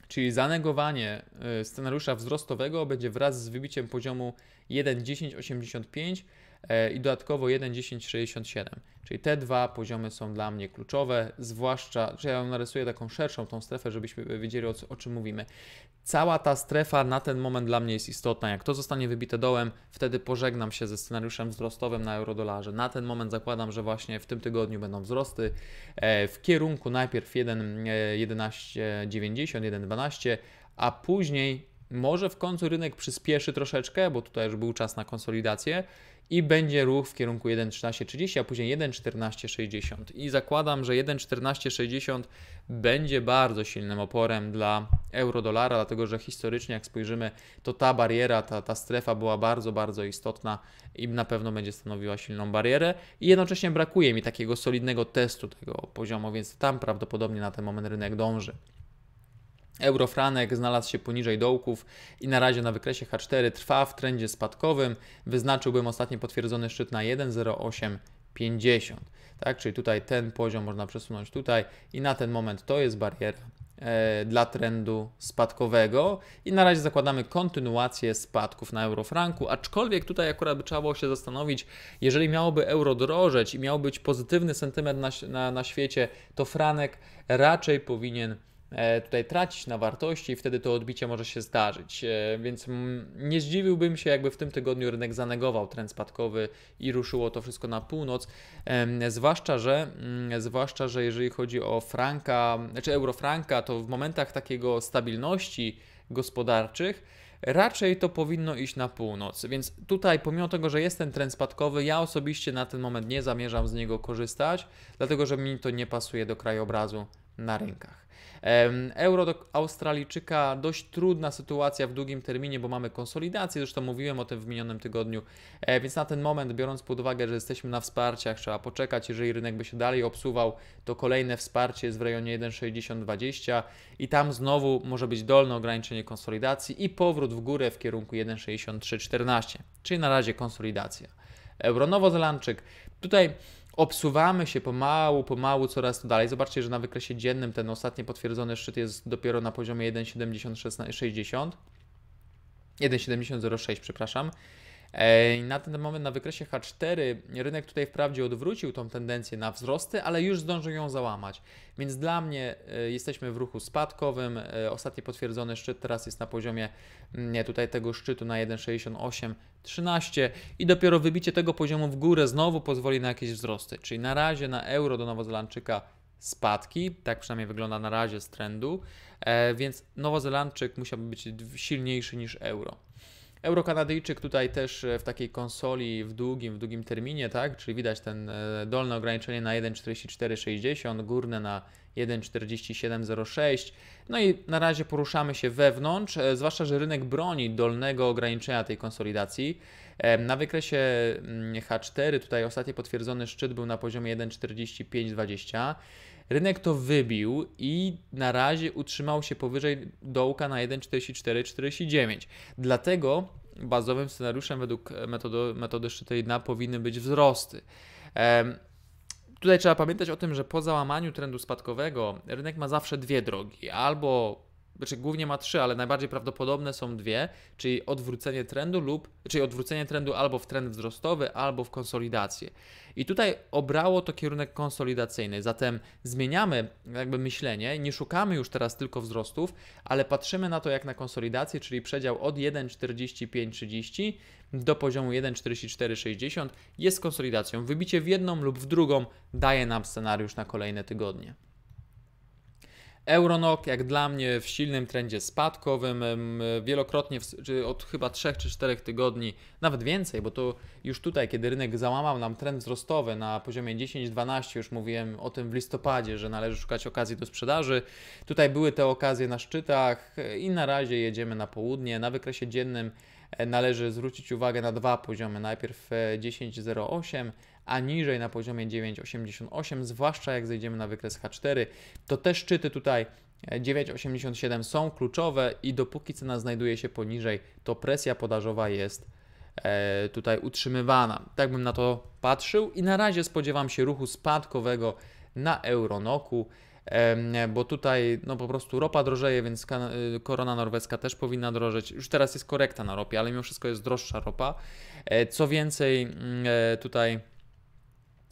S1: Czyli zanegowanie y, scenariusza wzrostowego będzie wraz z wybiciem poziomu 1,1085 E, i dodatkowo 1.1067. Czyli te dwa poziomy są dla mnie kluczowe, zwłaszcza, że ja narysuję taką szerszą tą strefę, żebyśmy wiedzieli o, o czym mówimy. Cała ta strefa na ten moment dla mnie jest istotna. Jak to zostanie wybite dołem, wtedy pożegnam się ze scenariuszem wzrostowym na eurodolarze. Na ten moment zakładam, że właśnie w tym tygodniu będą wzrosty e, w kierunku najpierw 1.1190, 1.12, e, a później może w końcu rynek przyspieszy troszeczkę, bo tutaj już był czas na konsolidację i będzie ruch w kierunku 1.13.30, a później 1.14.60. I zakładam, że 1.14.60 będzie bardzo silnym oporem dla euro-dolara, dlatego że historycznie, jak spojrzymy, to ta bariera, ta, ta strefa była bardzo, bardzo istotna i na pewno będzie stanowiła silną barierę. I jednocześnie brakuje mi takiego solidnego testu tego poziomu, więc tam prawdopodobnie na ten moment rynek dąży. Eurofranek znalazł się poniżej dołków i na razie na wykresie H4 trwa w trendzie spadkowym. Wyznaczyłbym ostatnio potwierdzony szczyt na 1,0850. Tak, czyli tutaj ten poziom można przesunąć tutaj i na ten moment to jest bariera e, dla trendu spadkowego i na razie zakładamy kontynuację spadków na eurofranku, aczkolwiek tutaj akurat by trzeba było się zastanowić, jeżeli miałoby euro drożeć i miał być pozytywny sentyment na, na, na świecie, to franek raczej powinien E, tutaj tracić na wartości i wtedy to odbicie może się zdarzyć. E, więc nie zdziwiłbym się, jakby w tym tygodniu rynek zanegował trend spadkowy i ruszyło to wszystko na północ. Zwłaszcza, że, mm, zwłaszcza, że jeżeli chodzi o franka, znaczy eurofranka, to w momentach takiego stabilności gospodarczych raczej to powinno iść na północ. Więc tutaj, pomimo tego, że jest ten trend spadkowy, ja osobiście na ten moment nie zamierzam z niego korzystać, dlatego że mi to nie pasuje do krajobrazu na rynkach. Euro do Australijczyka dość trudna sytuacja w długim terminie, bo mamy konsolidację, zresztą mówiłem o tym w minionym tygodniu, e, więc na ten moment, biorąc pod uwagę, że jesteśmy na wsparciach, trzeba poczekać, jeżeli rynek by się dalej obsuwał, to kolejne wsparcie jest w rejonie 1,6020 i tam znowu może być dolne ograniczenie konsolidacji i powrót w górę w kierunku 1,6314, czyli na razie konsolidacja. Euro Nowozelandczyk. Tutaj obsuwamy się pomału, pomału coraz dalej. Zobaczcie, że na wykresie dziennym ten ostatni potwierdzony szczyt jest dopiero na poziomie 1,7060. 1,7006, przepraszam. E, na ten moment na wykresie H4 rynek tutaj wprawdzie odwrócił tą tendencję na wzrosty, ale już zdążył ją załamać. Więc dla mnie e, jesteśmy w ruchu spadkowym. E, ostatni potwierdzony szczyt teraz jest na poziomie nie, tutaj tego szczytu na 1,6813 i dopiero wybicie tego poziomu w górę znowu pozwoli na jakieś wzrosty. Czyli na razie na euro do Nowozelandczyka spadki, tak przynajmniej wygląda na razie z trendu, więc Nowozelandczyk musiałby być silniejszy niż euro. Eurokanadyjczyk tutaj też e, w takiej konsoli w długim, w długim terminie, tak? Czyli widać ten e, dolne ograniczenie na 1,4460, górne na 1,4706. No i na razie poruszamy się wewnątrz, e, zwłaszcza, że rynek broni dolnego ograniczenia tej konsolidacji. Na wykresie mm, H4 tutaj ostatni potwierdzony szczyt był na poziomie 1,4520. Rynek to wybił i na razie utrzymał się powyżej dołka na 1,4449. Dlatego bazowym scenariuszem według metody, metody szczytu dna powinny być wzrosty. Ehm, tutaj trzeba pamiętać o tym, że po załamaniu trendu spadkowego rynek ma zawsze dwie drogi. Albo znaczy głównie ma trzy, ale najbardziej prawdopodobne są dwie, czyli odwrócenie trendu lub, czyli odwrócenie trendu albo w trend wzrostowy, albo w konsolidację. I tutaj obrało to kierunek konsolidacyjny, zatem zmieniamy jakby myślenie, nie szukamy już teraz tylko wzrostów, ale patrzymy na to jak na konsolidację, czyli przedział od 1,4530 do poziomu 1,4460 jest konsolidacją. Wybicie w jedną lub w drugą daje nam scenariusz na kolejne tygodnie. Euronok, jak dla mnie, w silnym trendzie spadkowym, wielokrotnie, od chyba 3 czy 4 tygodni, nawet więcej, bo to już tutaj, kiedy rynek załamał nam trend wzrostowy na poziomie 10-12, już mówiłem o tym w listopadzie, że należy szukać okazji do sprzedaży. Tutaj były te okazje na szczytach e, i na razie jedziemy na południe. Na wykresie dziennym e, należy zwrócić uwagę na dwa poziomy. Najpierw 10.08 e, a niżej na poziomie 9,88, zwłaszcza jak zejdziemy na wykres H4, to te szczyty tutaj 9,87 e, są kluczowe i dopóki cena znajduje się poniżej, to presja podażowa jest e, tutaj utrzymywana. Tak bym na to patrzył i na razie spodziewam się ruchu spadkowego na Euronoku, bo tutaj no po prostu ropa drożeje, więc e, korona norweska też powinna drożeć. Już teraz jest korekta na ropie, ale mimo wszystko jest droższa ropa. Co więcej, mm, tutaj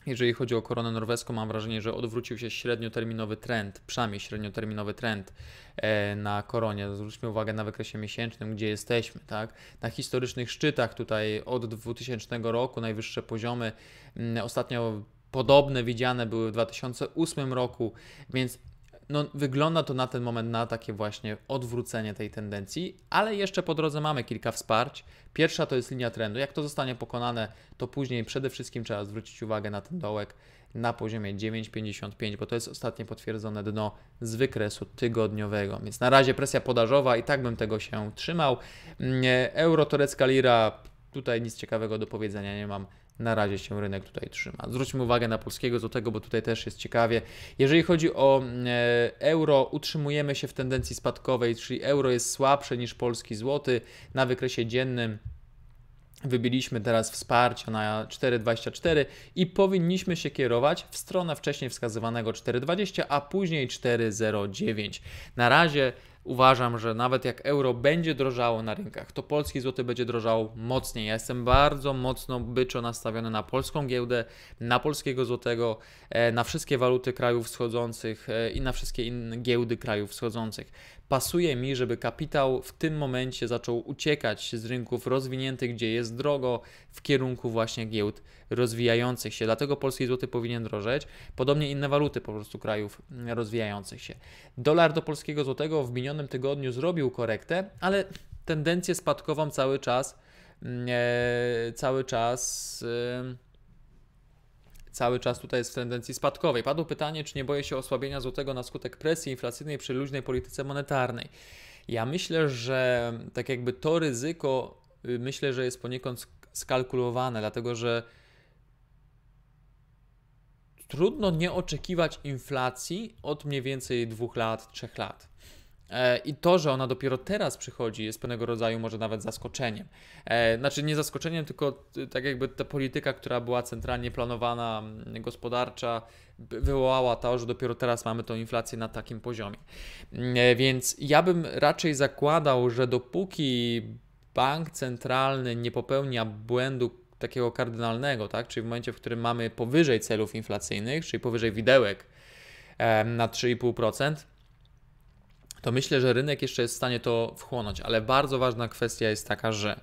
S1: jeżeli chodzi o koronę norweską, mam wrażenie, że odwrócił się średnioterminowy trend, przynajmniej średnioterminowy trend e, na koronie. Zwróćmy uwagę na wykresie miesięcznym, gdzie jesteśmy. Tak? Na historycznych szczytach tutaj od 2000 roku najwyższe poziomy. Mm, ostatnio podobne widziane były w 2008 roku, więc no, wygląda to na ten moment na takie właśnie odwrócenie tej tendencji, ale jeszcze po drodze mamy kilka wsparć. Pierwsza to jest linia trendu. Jak to zostanie pokonane, to później przede wszystkim trzeba zwrócić uwagę na ten dołek na poziomie 9,55, bo to jest ostatnie potwierdzone dno z wykresu tygodniowego. Więc na razie presja podażowa i tak bym tego się trzymał. Mm, e, Euro, turecka lira, tutaj nic ciekawego do powiedzenia nie mam na razie się rynek tutaj trzyma. Zwróćmy uwagę na polskiego złotego, bo tutaj też jest ciekawie. Jeżeli chodzi o e, euro, utrzymujemy się w tendencji spadkowej, czyli euro jest słabsze niż polski złoty na wykresie dziennym. Wybiliśmy teraz wsparcia na 4,24 i powinniśmy się kierować w stronę wcześniej wskazywanego 4,20, a później 4,09. Na razie uważam, że nawet jak euro będzie drożało na rynkach, to polski złoty będzie drożał mocniej. Ja jestem bardzo mocno byczo nastawiony na polską giełdę, na polskiego złotego, e, na wszystkie waluty krajów wschodzących e, i na wszystkie inne giełdy krajów wschodzących pasuje mi, żeby kapitał w tym momencie zaczął uciekać z rynków rozwiniętych, gdzie jest drogo, w kierunku właśnie giełd rozwijających się. Dlatego polski złoty powinien drożeć, podobnie inne waluty po prostu krajów rozwijających się. Dolar do polskiego złotego w minionym tygodniu zrobił korektę, ale tendencję spadkową cały czas, mm, e, cały czas cały czas tutaj jest w tendencji spadkowej. Padło pytanie, czy nie boję się osłabienia złotego na skutek presji inflacyjnej przy luźnej polityce monetarnej. Ja myślę, że tak jakby to ryzyko y, myślę, że jest poniekąd skalkulowane, dlatego że trudno nie oczekiwać inflacji od mniej więcej dwóch lat, trzech lat. E, I to, że ona dopiero teraz przychodzi, jest pewnego rodzaju może nawet zaskoczeniem. E, znaczy, nie zaskoczeniem, tylko tak jakby ta polityka, która była centralnie planowana, mm, gospodarcza, wywołała to, że dopiero teraz mamy tą inflację na takim poziomie. Mm, e, więc ja bym raczej zakładał, że dopóki bank centralny nie popełnia błędu takiego kardynalnego, tak? czyli w momencie, w którym mamy powyżej celów inflacyjnych, czyli powyżej widełek na 3,5%, to myślę, że rynek jeszcze jest w stanie to wchłonąć, ale bardzo ważna kwestia jest taka, że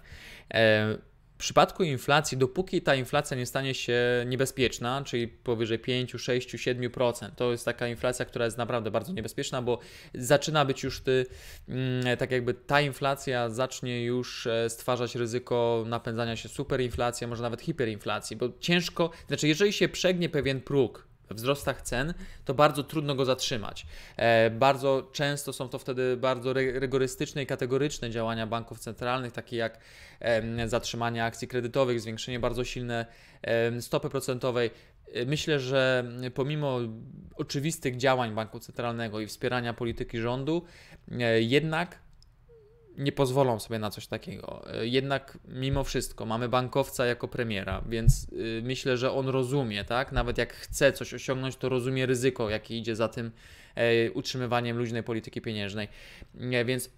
S1: e, w przypadku inflacji, dopóki ta inflacja nie stanie się niebezpieczna, czyli powyżej 5, 6, 7%, to jest taka inflacja, która jest naprawdę bardzo niebezpieczna, bo zaczyna być już ty, mm, tak jakby ta inflacja zacznie już e, stwarzać ryzyko napędzania się superinflacji, a może nawet hiperinflacji, bo ciężko, znaczy jeżeli się przegnie pewien próg, wzrostach cen, to bardzo trudno go zatrzymać. E, bardzo często są to wtedy bardzo rygorystyczne i kategoryczne działania banków centralnych, takie jak zatrzymanie akcji kredytowych, zwiększenie bardzo silne stopy procentowej. E, myślę, że pomimo oczywistych działań banku centralnego i wspierania polityki rządu, e, jednak nie pozwolą sobie na coś takiego. E, jednak mimo wszystko mamy bankowca jako premiera, więc y, myślę, że on rozumie, tak? Nawet jak chce coś osiągnąć, to rozumie ryzyko, jakie idzie za tym e, utrzymywaniem luźnej polityki pieniężnej. E, więc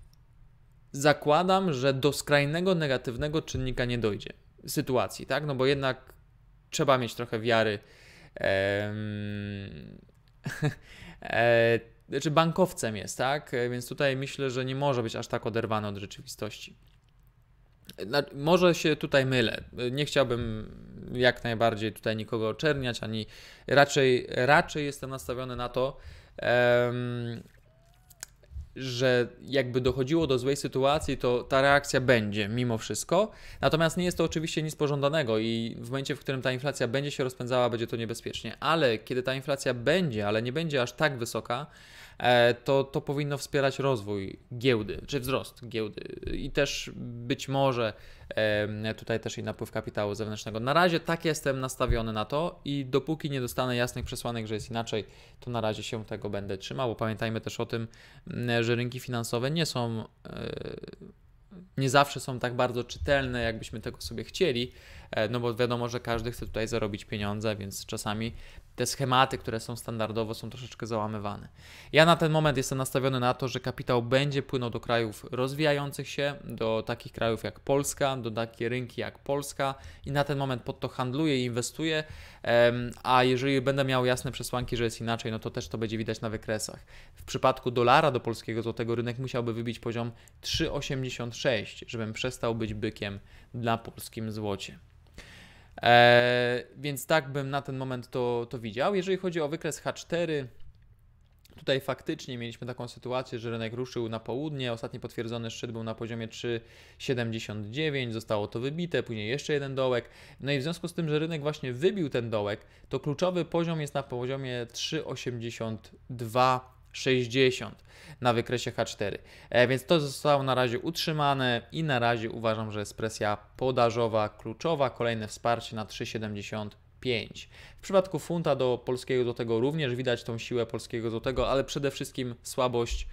S1: zakładam, że do skrajnego negatywnego czynnika nie dojdzie sytuacji, tak? No bo jednak trzeba mieć trochę wiary. Eee, czy znaczy bankowcem jest, tak? E, więc tutaj myślę, że nie może być aż tak oderwany od rzeczywistości. Może się tutaj mylę. E, nie chciałbym jak najbardziej tutaj nikogo oczerniać, ani raczej, raczej jestem nastawiony na to, że jakby dochodziło do złej sytuacji, to ta reakcja będzie mimo wszystko. Natomiast nie jest to oczywiście nic pożądanego i w momencie, w którym ta inflacja będzie się rozpędzała, będzie to niebezpiecznie. Ale kiedy ta inflacja będzie, ale nie będzie aż tak wysoka, E, to, to powinno wspierać rozwój giełdy, czy wzrost giełdy i też być może tutaj też i napływ kapitału zewnętrznego. Na razie tak jestem nastawiony na to i dopóki nie dostanę jasnych przesłanek, że jest inaczej, to na razie się tego będę trzymał. Bo pamiętajmy też o tym, że rynki finansowe nie są e, nie zawsze są tak bardzo czytelne, jakbyśmy tego sobie chcieli, e, no bo wiadomo, że każdy chce tutaj zarobić pieniądze, więc czasami te schematy, które są standardowo, są troszeczkę załamywane. Ja na ten moment jestem nastawiony na to, że kapitał będzie płynął do krajów rozwijających się, do takich krajów jak Polska, do takie rynki jak Polska i na ten moment pod to handluję i inwestuję, a jeżeli będę miał jasne przesłanki, że jest inaczej, no to też to będzie widać na wykresach. W przypadku dolara do polskiego złotego rynek musiałby wybić poziom 3,86, żebym przestał być bykiem na polskim złocie. E, więc tak bym na ten moment to, to widział. Jeżeli chodzi o wykres H4, tutaj faktycznie mieliśmy taką sytuację, że rynek ruszył na południe. Ostatni potwierdzony szczyt był na poziomie 3,79, zostało to wybite, później jeszcze jeden dołek. No i w związku z tym, że rynek właśnie wybił ten dołek, to kluczowy poziom jest na poziomie 3,82 60 na wykresie H4. E, więc to zostało na razie utrzymane i na razie uważam, że jest presja podażowa kluczowa. Kolejne wsparcie na 3,75. W przypadku funta do polskiego złotego również widać tą siłę polskiego złotego, ale przede wszystkim słabość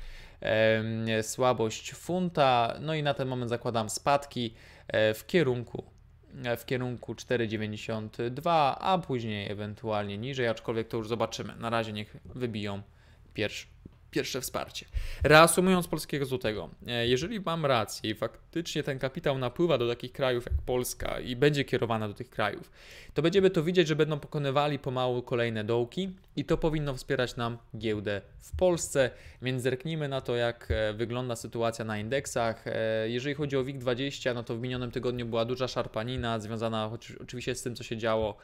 S1: e, słabość funta. No i na ten moment zakładam spadki e, w kierunku e, w kierunku 4,92, a później ewentualnie niżej, aczkolwiek to już zobaczymy. Na razie niech wybiją pierwszy, pierwsze wsparcie. Reasumując polskiego złotego, e, jeżeli mam rację i faktycznie ten kapitał napływa do takich krajów jak Polska i będzie kierowana do tych krajów, to będziemy to widzieć, że będą pokonywali pomału kolejne dołki i to powinno wspierać nam giełdę w Polsce, więc zerknijmy na to, jak e, wygląda sytuacja na indeksach. E, jeżeli chodzi o WIG20, no to w minionym tygodniu była duża szarpanina związana oczywiście z tym, co się działo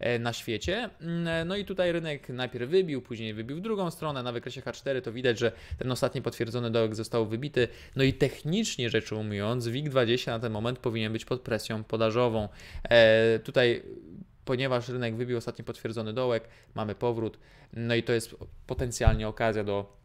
S1: E, na świecie. Mm, e, no i tutaj rynek najpierw wybił, później wybił w drugą stronę. Na wykresie H4 to widać, że ten ostatni potwierdzony dołek został wybity. No i technicznie rzecz ujmując, WIG20 na ten moment powinien być pod presją podażową. E, tutaj ponieważ rynek wybił ostatni potwierdzony dołek, mamy powrót, no i to jest potencjalnie okazja do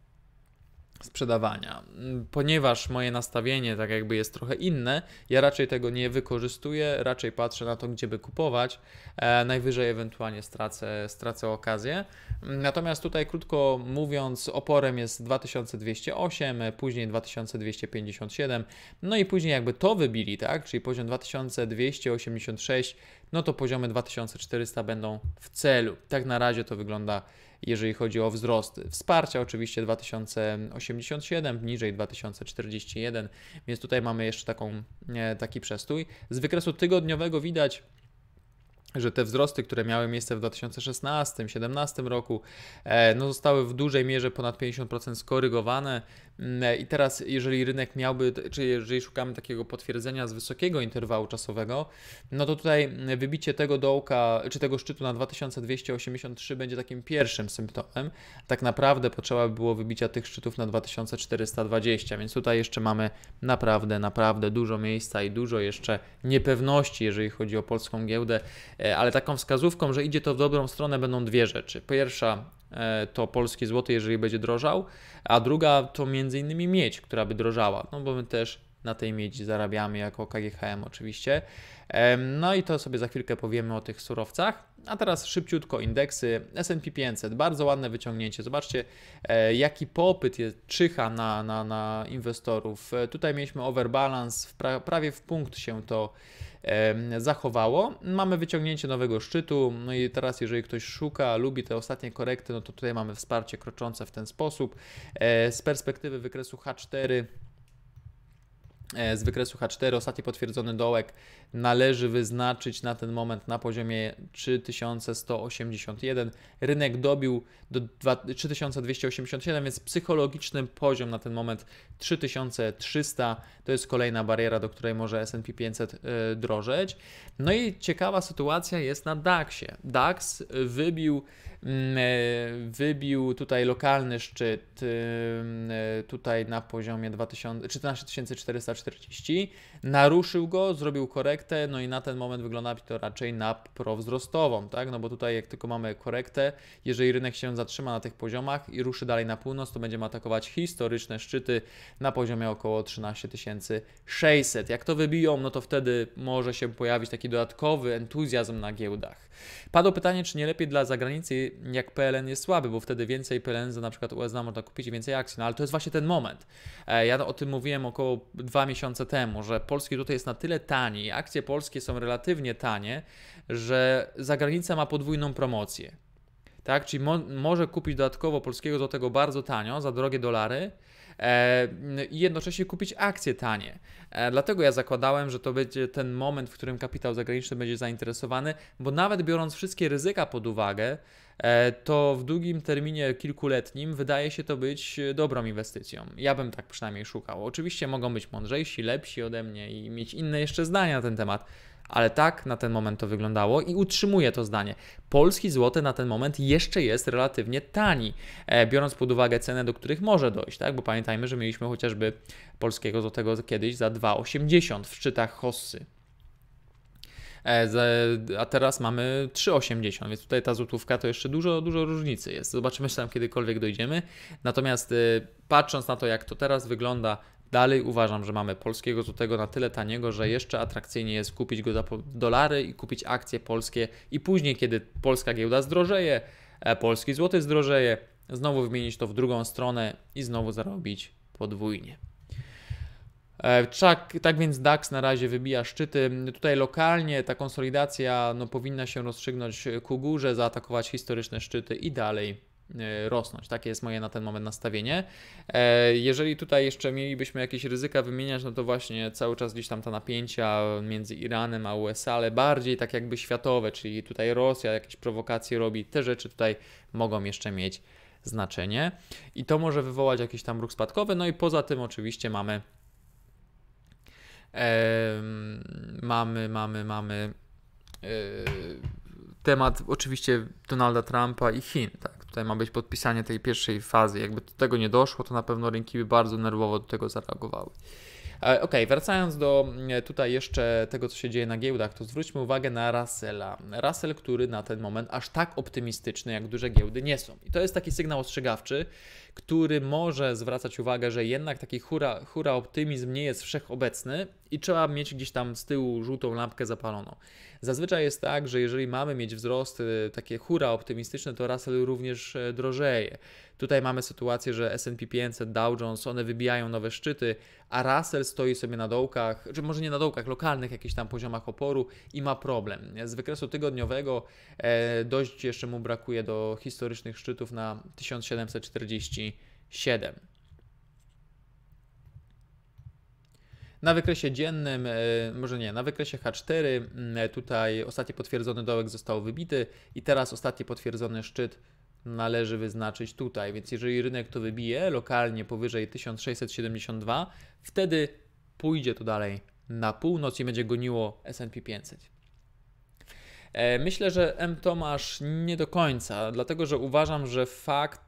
S1: sprzedawania. Mm, ponieważ moje nastawienie tak jakby jest trochę inne, ja raczej tego nie wykorzystuję, raczej patrzę na to, gdzie by kupować. E, najwyżej ewentualnie stracę, stracę okazję. Mm, natomiast tutaj krótko mówiąc, oporem jest 2208, e, później 2257, no i później jakby to wybili, tak? Czyli poziom 2286, no to poziomy 2400 będą w celu. Tak na razie to wygląda jeżeli chodzi o wzrost wsparcia, oczywiście 2087, niżej 2041, więc tutaj mamy jeszcze taką, e, taki przestój. Z wykresu tygodniowego widać, że te wzrosty, które miały miejsce w 2016-2017 roku, e, no zostały w dużej mierze ponad 50% skorygowane. Mm, e, I teraz, jeżeli rynek miałby, czy jeżeli szukamy takiego potwierdzenia z wysokiego interwału czasowego, no to tutaj mm, wybicie tego dołka, czy tego szczytu na 2283 będzie takim pierwszym symptomem. Tak naprawdę potrzeba by było wybicia tych szczytów na 2420, więc tutaj jeszcze mamy naprawdę, naprawdę dużo miejsca i dużo jeszcze niepewności, jeżeli chodzi o polską giełdę, e, ale taką wskazówką, że idzie to w dobrą stronę, będą dwie rzeczy. Pierwsza, E, to polskie złoto, jeżeli będzie drożał, a druga to między innymi miedź, która by drożała, no bo my też na tej miedzi zarabiamy jako KGHM oczywiście. No i to sobie za chwilkę powiemy o tych surowcach. A teraz szybciutko indeksy S&P 500. Bardzo ładne wyciągnięcie. Zobaczcie, e, jaki popyt jest, czyha na, na, na inwestorów. E, tutaj mieliśmy overbalance, prawie w punkt się to zachowało. Mamy wyciągnięcie nowego szczytu, no i teraz jeżeli ktoś szuka, lubi te ostatnie korekty, no to tutaj mamy wsparcie kroczące w ten sposób. E, z perspektywy wykresu H4 E, z wykresu H4, ostatni potwierdzony dołek należy wyznaczyć na ten moment na poziomie 3181. Rynek dobił do 3287, więc psychologiczny poziom na ten moment 3300. To jest kolejna bariera, do której może S&P 500 e, drożeć. No i ciekawa sytuacja jest na DAX-ie. DAX wybił Mm, e, wybił tutaj lokalny szczyt, y, y, tutaj na poziomie 2000, Naruszył go, zrobił korektę, no i na ten moment wygląda to raczej na prowzrostową, tak? No bo tutaj jak tylko mamy korektę, jeżeli rynek się zatrzyma na tych poziomach i ruszy dalej na północ, to będziemy atakować historyczne szczyty na poziomie około 13 600. Jak to wybiją, no to wtedy może się pojawić taki dodatkowy entuzjazm na giełdach. Padło pytanie, czy nie lepiej dla zagranicy jak PLN jest słaby, bo wtedy więcej PLN za na przykład USD można kupić więcej akcji. No ale to jest właśnie ten moment. E, ja o tym mówiłem około dwa miesiące temu, że polski tutaj jest na tyle tani, akcje polskie są relatywnie tanie, że zagranica ma podwójną promocję. Tak, czyli mo może kupić dodatkowo polskiego złotego bardzo tanio, za drogie dolary, e, i jednocześnie kupić akcje tanie. E, dlatego ja zakładałem, że to będzie ten moment, w którym kapitał zagraniczny będzie zainteresowany, bo nawet biorąc wszystkie ryzyka pod uwagę, E, to w długim terminie kilkuletnim wydaje się to być e, dobrą inwestycją. Ja bym tak przynajmniej szukał. Oczywiście mogą być mądrzejsi, lepsi ode mnie i mieć inne jeszcze zdania na ten temat, ale tak na ten moment to wyglądało i utrzymuje to zdanie. Polski złoty na ten moment jeszcze jest relatywnie tani, e, biorąc pod uwagę ceny, do których może dojść, tak? Bo pamiętajmy, że mieliśmy chociażby polskiego złotego kiedyś za 2,80 w szczytach Hossy. E, a teraz mamy 3,80, więc tutaj ta złotówka to jeszcze dużo, dużo różnicy jest. Zobaczymy, czy tam kiedykolwiek dojdziemy. Natomiast y, patrząc na to, jak to teraz wygląda, Dalej uważam, że mamy polskiego złotego na tyle taniego, że jeszcze atrakcyjnie jest kupić go za dolary i kupić akcje polskie i później, kiedy polska giełda zdrożeje, e, polski złoty zdrożeje, znowu wymienić to w drugą stronę i znowu zarobić podwójnie. Tak, tak więc DAX na razie wybija szczyty. Tutaj lokalnie ta konsolidacja no, powinna się rozstrzygnąć ku górze, zaatakować historyczne szczyty i dalej e, rosnąć. Takie jest moje na ten moment nastawienie. E, jeżeli tutaj jeszcze mielibyśmy jakieś ryzyka wymieniać, no to właśnie cały czas gdzieś tam te napięcia między Iranem a USA, ale bardziej tak jakby światowe, czyli tutaj Rosja jakieś prowokacje robi, te rzeczy tutaj mogą jeszcze mieć znaczenie i to może wywołać jakiś tam ruch spadkowy. No i poza tym oczywiście mamy mamy, mamy, mamy e, temat oczywiście Donalda Trumpa i Chin. Tak? Tutaj ma być podpisanie tej pierwszej fazy. Jakby do tego nie doszło, to na pewno rynki by bardzo nerwowo do tego zareagowały. E, ok, wracając do e, tutaj jeszcze tego, co się dzieje na giełdach, to zwróćmy uwagę na Russella. Russell, który na ten moment aż tak optymistyczny, jak duże giełdy nie są. I to jest taki sygnał ostrzegawczy, który może zwracać uwagę, że jednak taki hura, hura optymizm nie jest wszechobecny i trzeba mieć gdzieś tam z tyłu żółtą lampkę zapaloną. Zazwyczaj jest tak, że jeżeli mamy mieć wzrost y, takie hura optymistyczne, to Russell również e, drożeje. Tutaj mamy sytuację, że S&P 500, Dow Jones, one wybijają nowe szczyty, a Russell stoi sobie na dołkach, czy może nie na dołkach, lokalnych jakichś tam poziomach oporu i ma problem. Z wykresu tygodniowego e, dość jeszcze mu brakuje do historycznych szczytów na 1740 7. Na wykresie dziennym, e, może nie, na wykresie H4 mm, e, tutaj ostatni potwierdzony dołek został wybity i teraz ostatni potwierdzony szczyt należy wyznaczyć tutaj. Więc jeżeli rynek to wybije lokalnie powyżej 1672, wtedy pójdzie to dalej na północ i będzie goniło S&P 500. E, myślę, że M. Tomasz nie do końca, dlatego że uważam, że fakt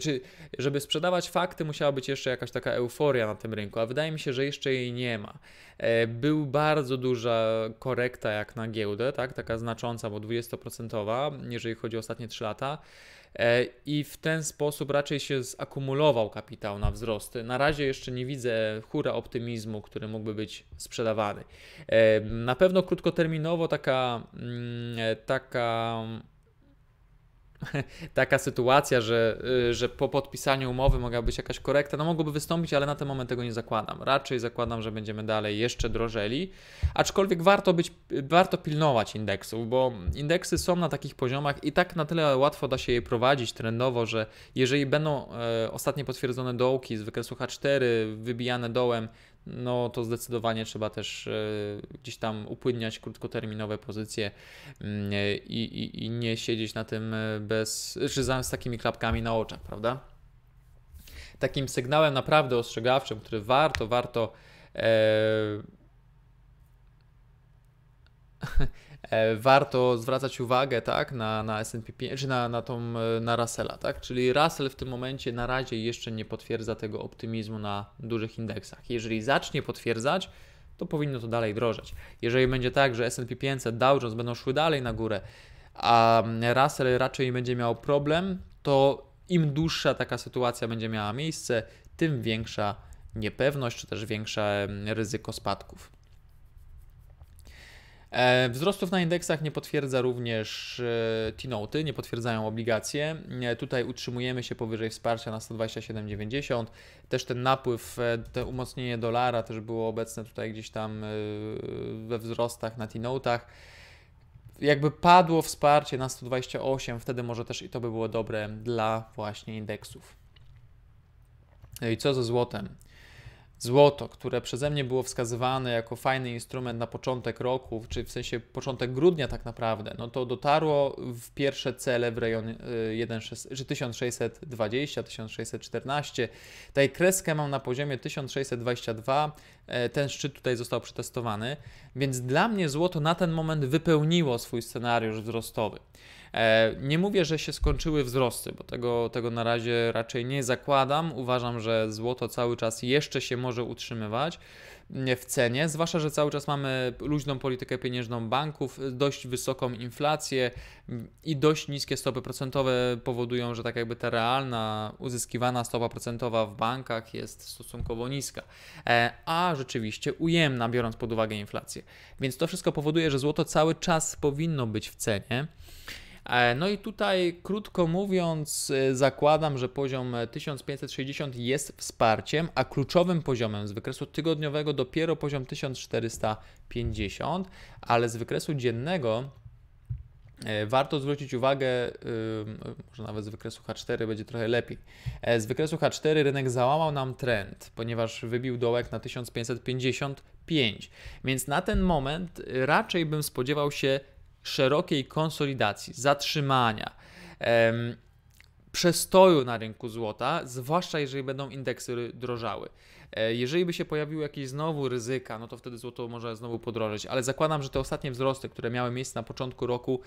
S1: czy żeby sprzedawać fakty, musiała być jeszcze jakaś taka euforia na tym rynku, a wydaje mi się, że jeszcze jej nie ma. E, był bardzo duża korekta jak na giełdę, tak? taka znacząca, bo 20%, jeżeli chodzi o ostatnie 3 lata. E, I w ten sposób raczej się zakumulował kapitał na wzrosty. Na razie jeszcze nie widzę hura optymizmu, który mógłby być sprzedawany. E, na pewno krótkoterminowo taka, mm, taka taka sytuacja, że, y, że po podpisaniu umowy mogła być jakaś korekta, no mogłoby wystąpić, ale na ten moment tego nie zakładam. Raczej zakładam, że będziemy dalej jeszcze drożeli, aczkolwiek warto, być, warto pilnować indeksów, bo indeksy są na takich poziomach i tak na tyle łatwo da się je prowadzić trendowo, że jeżeli będą e, ostatnie potwierdzone dołki z wykresu H4 wybijane dołem, no to zdecydowanie trzeba też e, gdzieś tam upłynniać krótkoterminowe pozycje mm, e, i, i, i nie siedzieć na tym e, bez, czy z takimi klapkami na oczach, prawda? Takim sygnałem naprawdę ostrzegawczym, który warto, warto. E E, warto zwracać uwagę tak, na, na S&P 500 czy na, na, tą, e, na Russella, tak? czyli Russell w tym momencie na razie jeszcze nie potwierdza tego optymizmu na dużych indeksach. Jeżeli zacznie potwierdzać, to powinno to dalej drożeć. Jeżeli będzie tak, że S&P 500, Dow Jones będą szły dalej na górę, a Russell raczej będzie miał problem, to im dłuższa taka sytuacja będzie miała miejsce, tym większa niepewność, czy też większe mm, ryzyko spadków. E, wzrostów na indeksach nie potwierdza również e, T-noty, nie potwierdzają obligacje. E, tutaj utrzymujemy się powyżej wsparcia na 127,90. Też ten napływ, te umocnienie dolara też było obecne tutaj gdzieś tam we wzrostach na T-notach jakby padło wsparcie na 128, wtedy może też i to by było dobre dla właśnie indeksów. I co ze złotem? złoto, które przeze mnie było wskazywane jako fajny instrument na początek roku, czy w sensie początek grudnia tak naprawdę, no to dotarło w pierwsze cele w rejonie 1620-1614. Y, tutaj kreskę mam na poziomie 1622, e, ten szczyt tutaj został przetestowany, więc dla mnie złoto na ten moment wypełniło swój scenariusz wzrostowy. E, nie mówię, że się skończyły wzrosty, bo tego, tego na razie raczej nie zakładam. Uważam, że złoto cały czas jeszcze się może utrzymywać w cenie, zwłaszcza, że cały czas mamy luźną politykę pieniężną banków, dość wysoką inflację mm, i dość niskie stopy procentowe powodują, że tak jakby ta realna uzyskiwana stopa procentowa w bankach jest stosunkowo niska, e, a rzeczywiście ujemna, biorąc pod uwagę inflację. Więc to wszystko powoduje, że złoto cały czas powinno być w cenie. E, no i tutaj, krótko mówiąc, e, zakładam, że poziom 1560 jest wsparciem, a kluczowym poziomem z wykresu tygodniowego dopiero poziom 1450, ale z wykresu dziennego e, Warto zwrócić uwagę, może nawet z wykresu H4 będzie trochę lepiej. Z wykresu H4 rynek załamał nam trend, ponieważ wybił dołek na 1555, więc na ten moment raczej bym spodziewał się szerokiej konsolidacji, zatrzymania, em, przestoju na rynku złota, zwłaszcza jeżeli będą indeksy drożały. E, jeżeli by się pojawiły jakieś znowu ryzyka, no to wtedy złoto może znowu podrożeć, ale zakładam, że te ostatnie wzrosty, które miały miejsce na początku roku,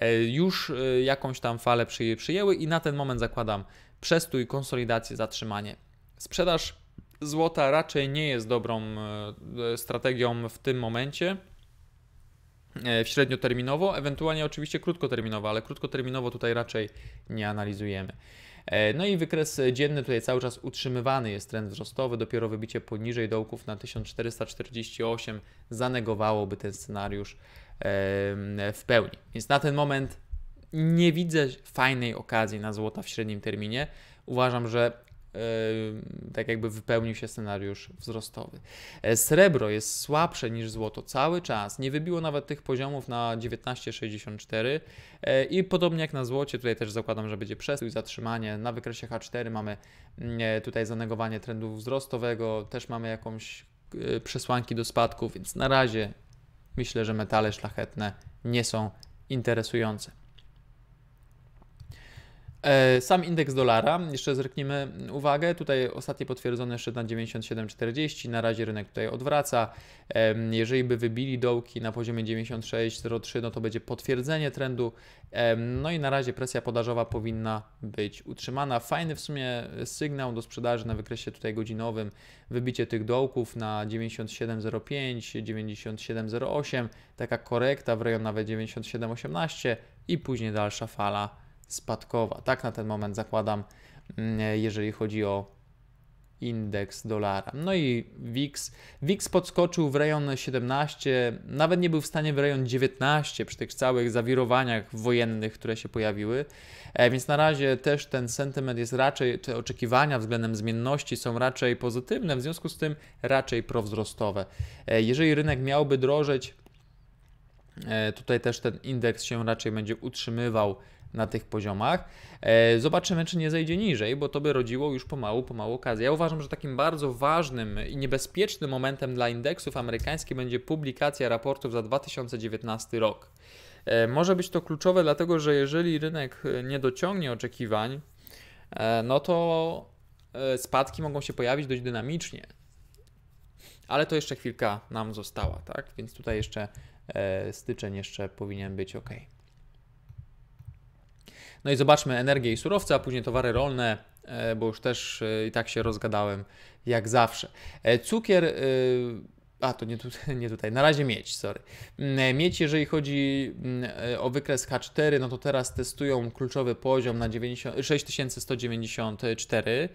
S1: e, już e, jakąś tam falę przyjęły i na ten moment zakładam przestój, konsolidację, zatrzymanie. Sprzedaż złota raczej nie jest dobrą strategią w tym momencie. E, średnioterminowo, ewentualnie oczywiście krótkoterminowo, ale krótkoterminowo tutaj raczej nie analizujemy. E, no i wykres dzienny tutaj cały czas utrzymywany jest trend wzrostowy, dopiero wybicie poniżej dołków na 1448 zanegowałoby ten scenariusz w pełni. Więc na ten moment nie widzę fajnej okazji na złota w średnim terminie. Uważam, że tak jakby wypełnił się scenariusz wzrostowy. E, srebro jest słabsze niż złoto cały czas, nie wybiło nawet tych poziomów na 19,64 e, i podobnie jak na złocie, tutaj też zakładam, że będzie przestój, zatrzymanie. Na wykresie H4 mamy mm, e, tutaj zanegowanie trendu wzrostowego, też mamy jakąś przesłanki do spadku, więc na razie myślę, że metale szlachetne nie są interesujące. E, sam indeks dolara, jeszcze zerknijmy mm, uwagę, tutaj ostatnie potwierdzone szczyt na 97,40, na razie rynek tutaj odwraca. Jeżeli by wybili dołki na poziomie 96,03, no to będzie potwierdzenie trendu. No i na razie presja podażowa powinna być utrzymana. Fajny w sumie sygnał do sprzedaży na wykresie tutaj godzinowym, wybicie tych dołków na 97,05, 97,08, taka korekta w rejon nawet 97,18 i później dalsza fala spadkowa. Tak na ten moment zakładam, mm, jeżeli chodzi o indeks dolara. No i WIX. VIX podskoczył w rejon 17, nawet nie był w stanie w rejon 19 przy tych całych zawirowaniach wojennych, które się pojawiły. E, więc na razie też ten sentyment jest raczej, te oczekiwania względem zmienności są raczej pozytywne, w związku z tym raczej prowzrostowe. E, jeżeli rynek miałby drożeć, e, tutaj też ten indeks się raczej będzie utrzymywał na tych poziomach. E, zobaczymy, czy nie zejdzie niżej, bo to by rodziło już pomału, pomału okazję. Ja uważam, że takim bardzo ważnym i niebezpiecznym momentem dla indeksów amerykańskich będzie publikacja raportów za 2019 rok. E, może być to kluczowe, dlatego że jeżeli rynek e, nie dociągnie oczekiwań, no to spadki mogą się pojawić dość dynamicznie. Ale to jeszcze chwilka nam została, tak? Więc tutaj jeszcze styczeń jeszcze powinien być ok. No i zobaczmy energię i surowce, a później towary rolne, e, bo już też e, i tak się rozgadałem jak zawsze. E, cukier a, to nie tutaj, nie tutaj. Na razie mieć, sorry. Mm, e, mieć, jeżeli chodzi mm, e, o wykres H4, no to teraz testują kluczowy poziom na 90, 6194.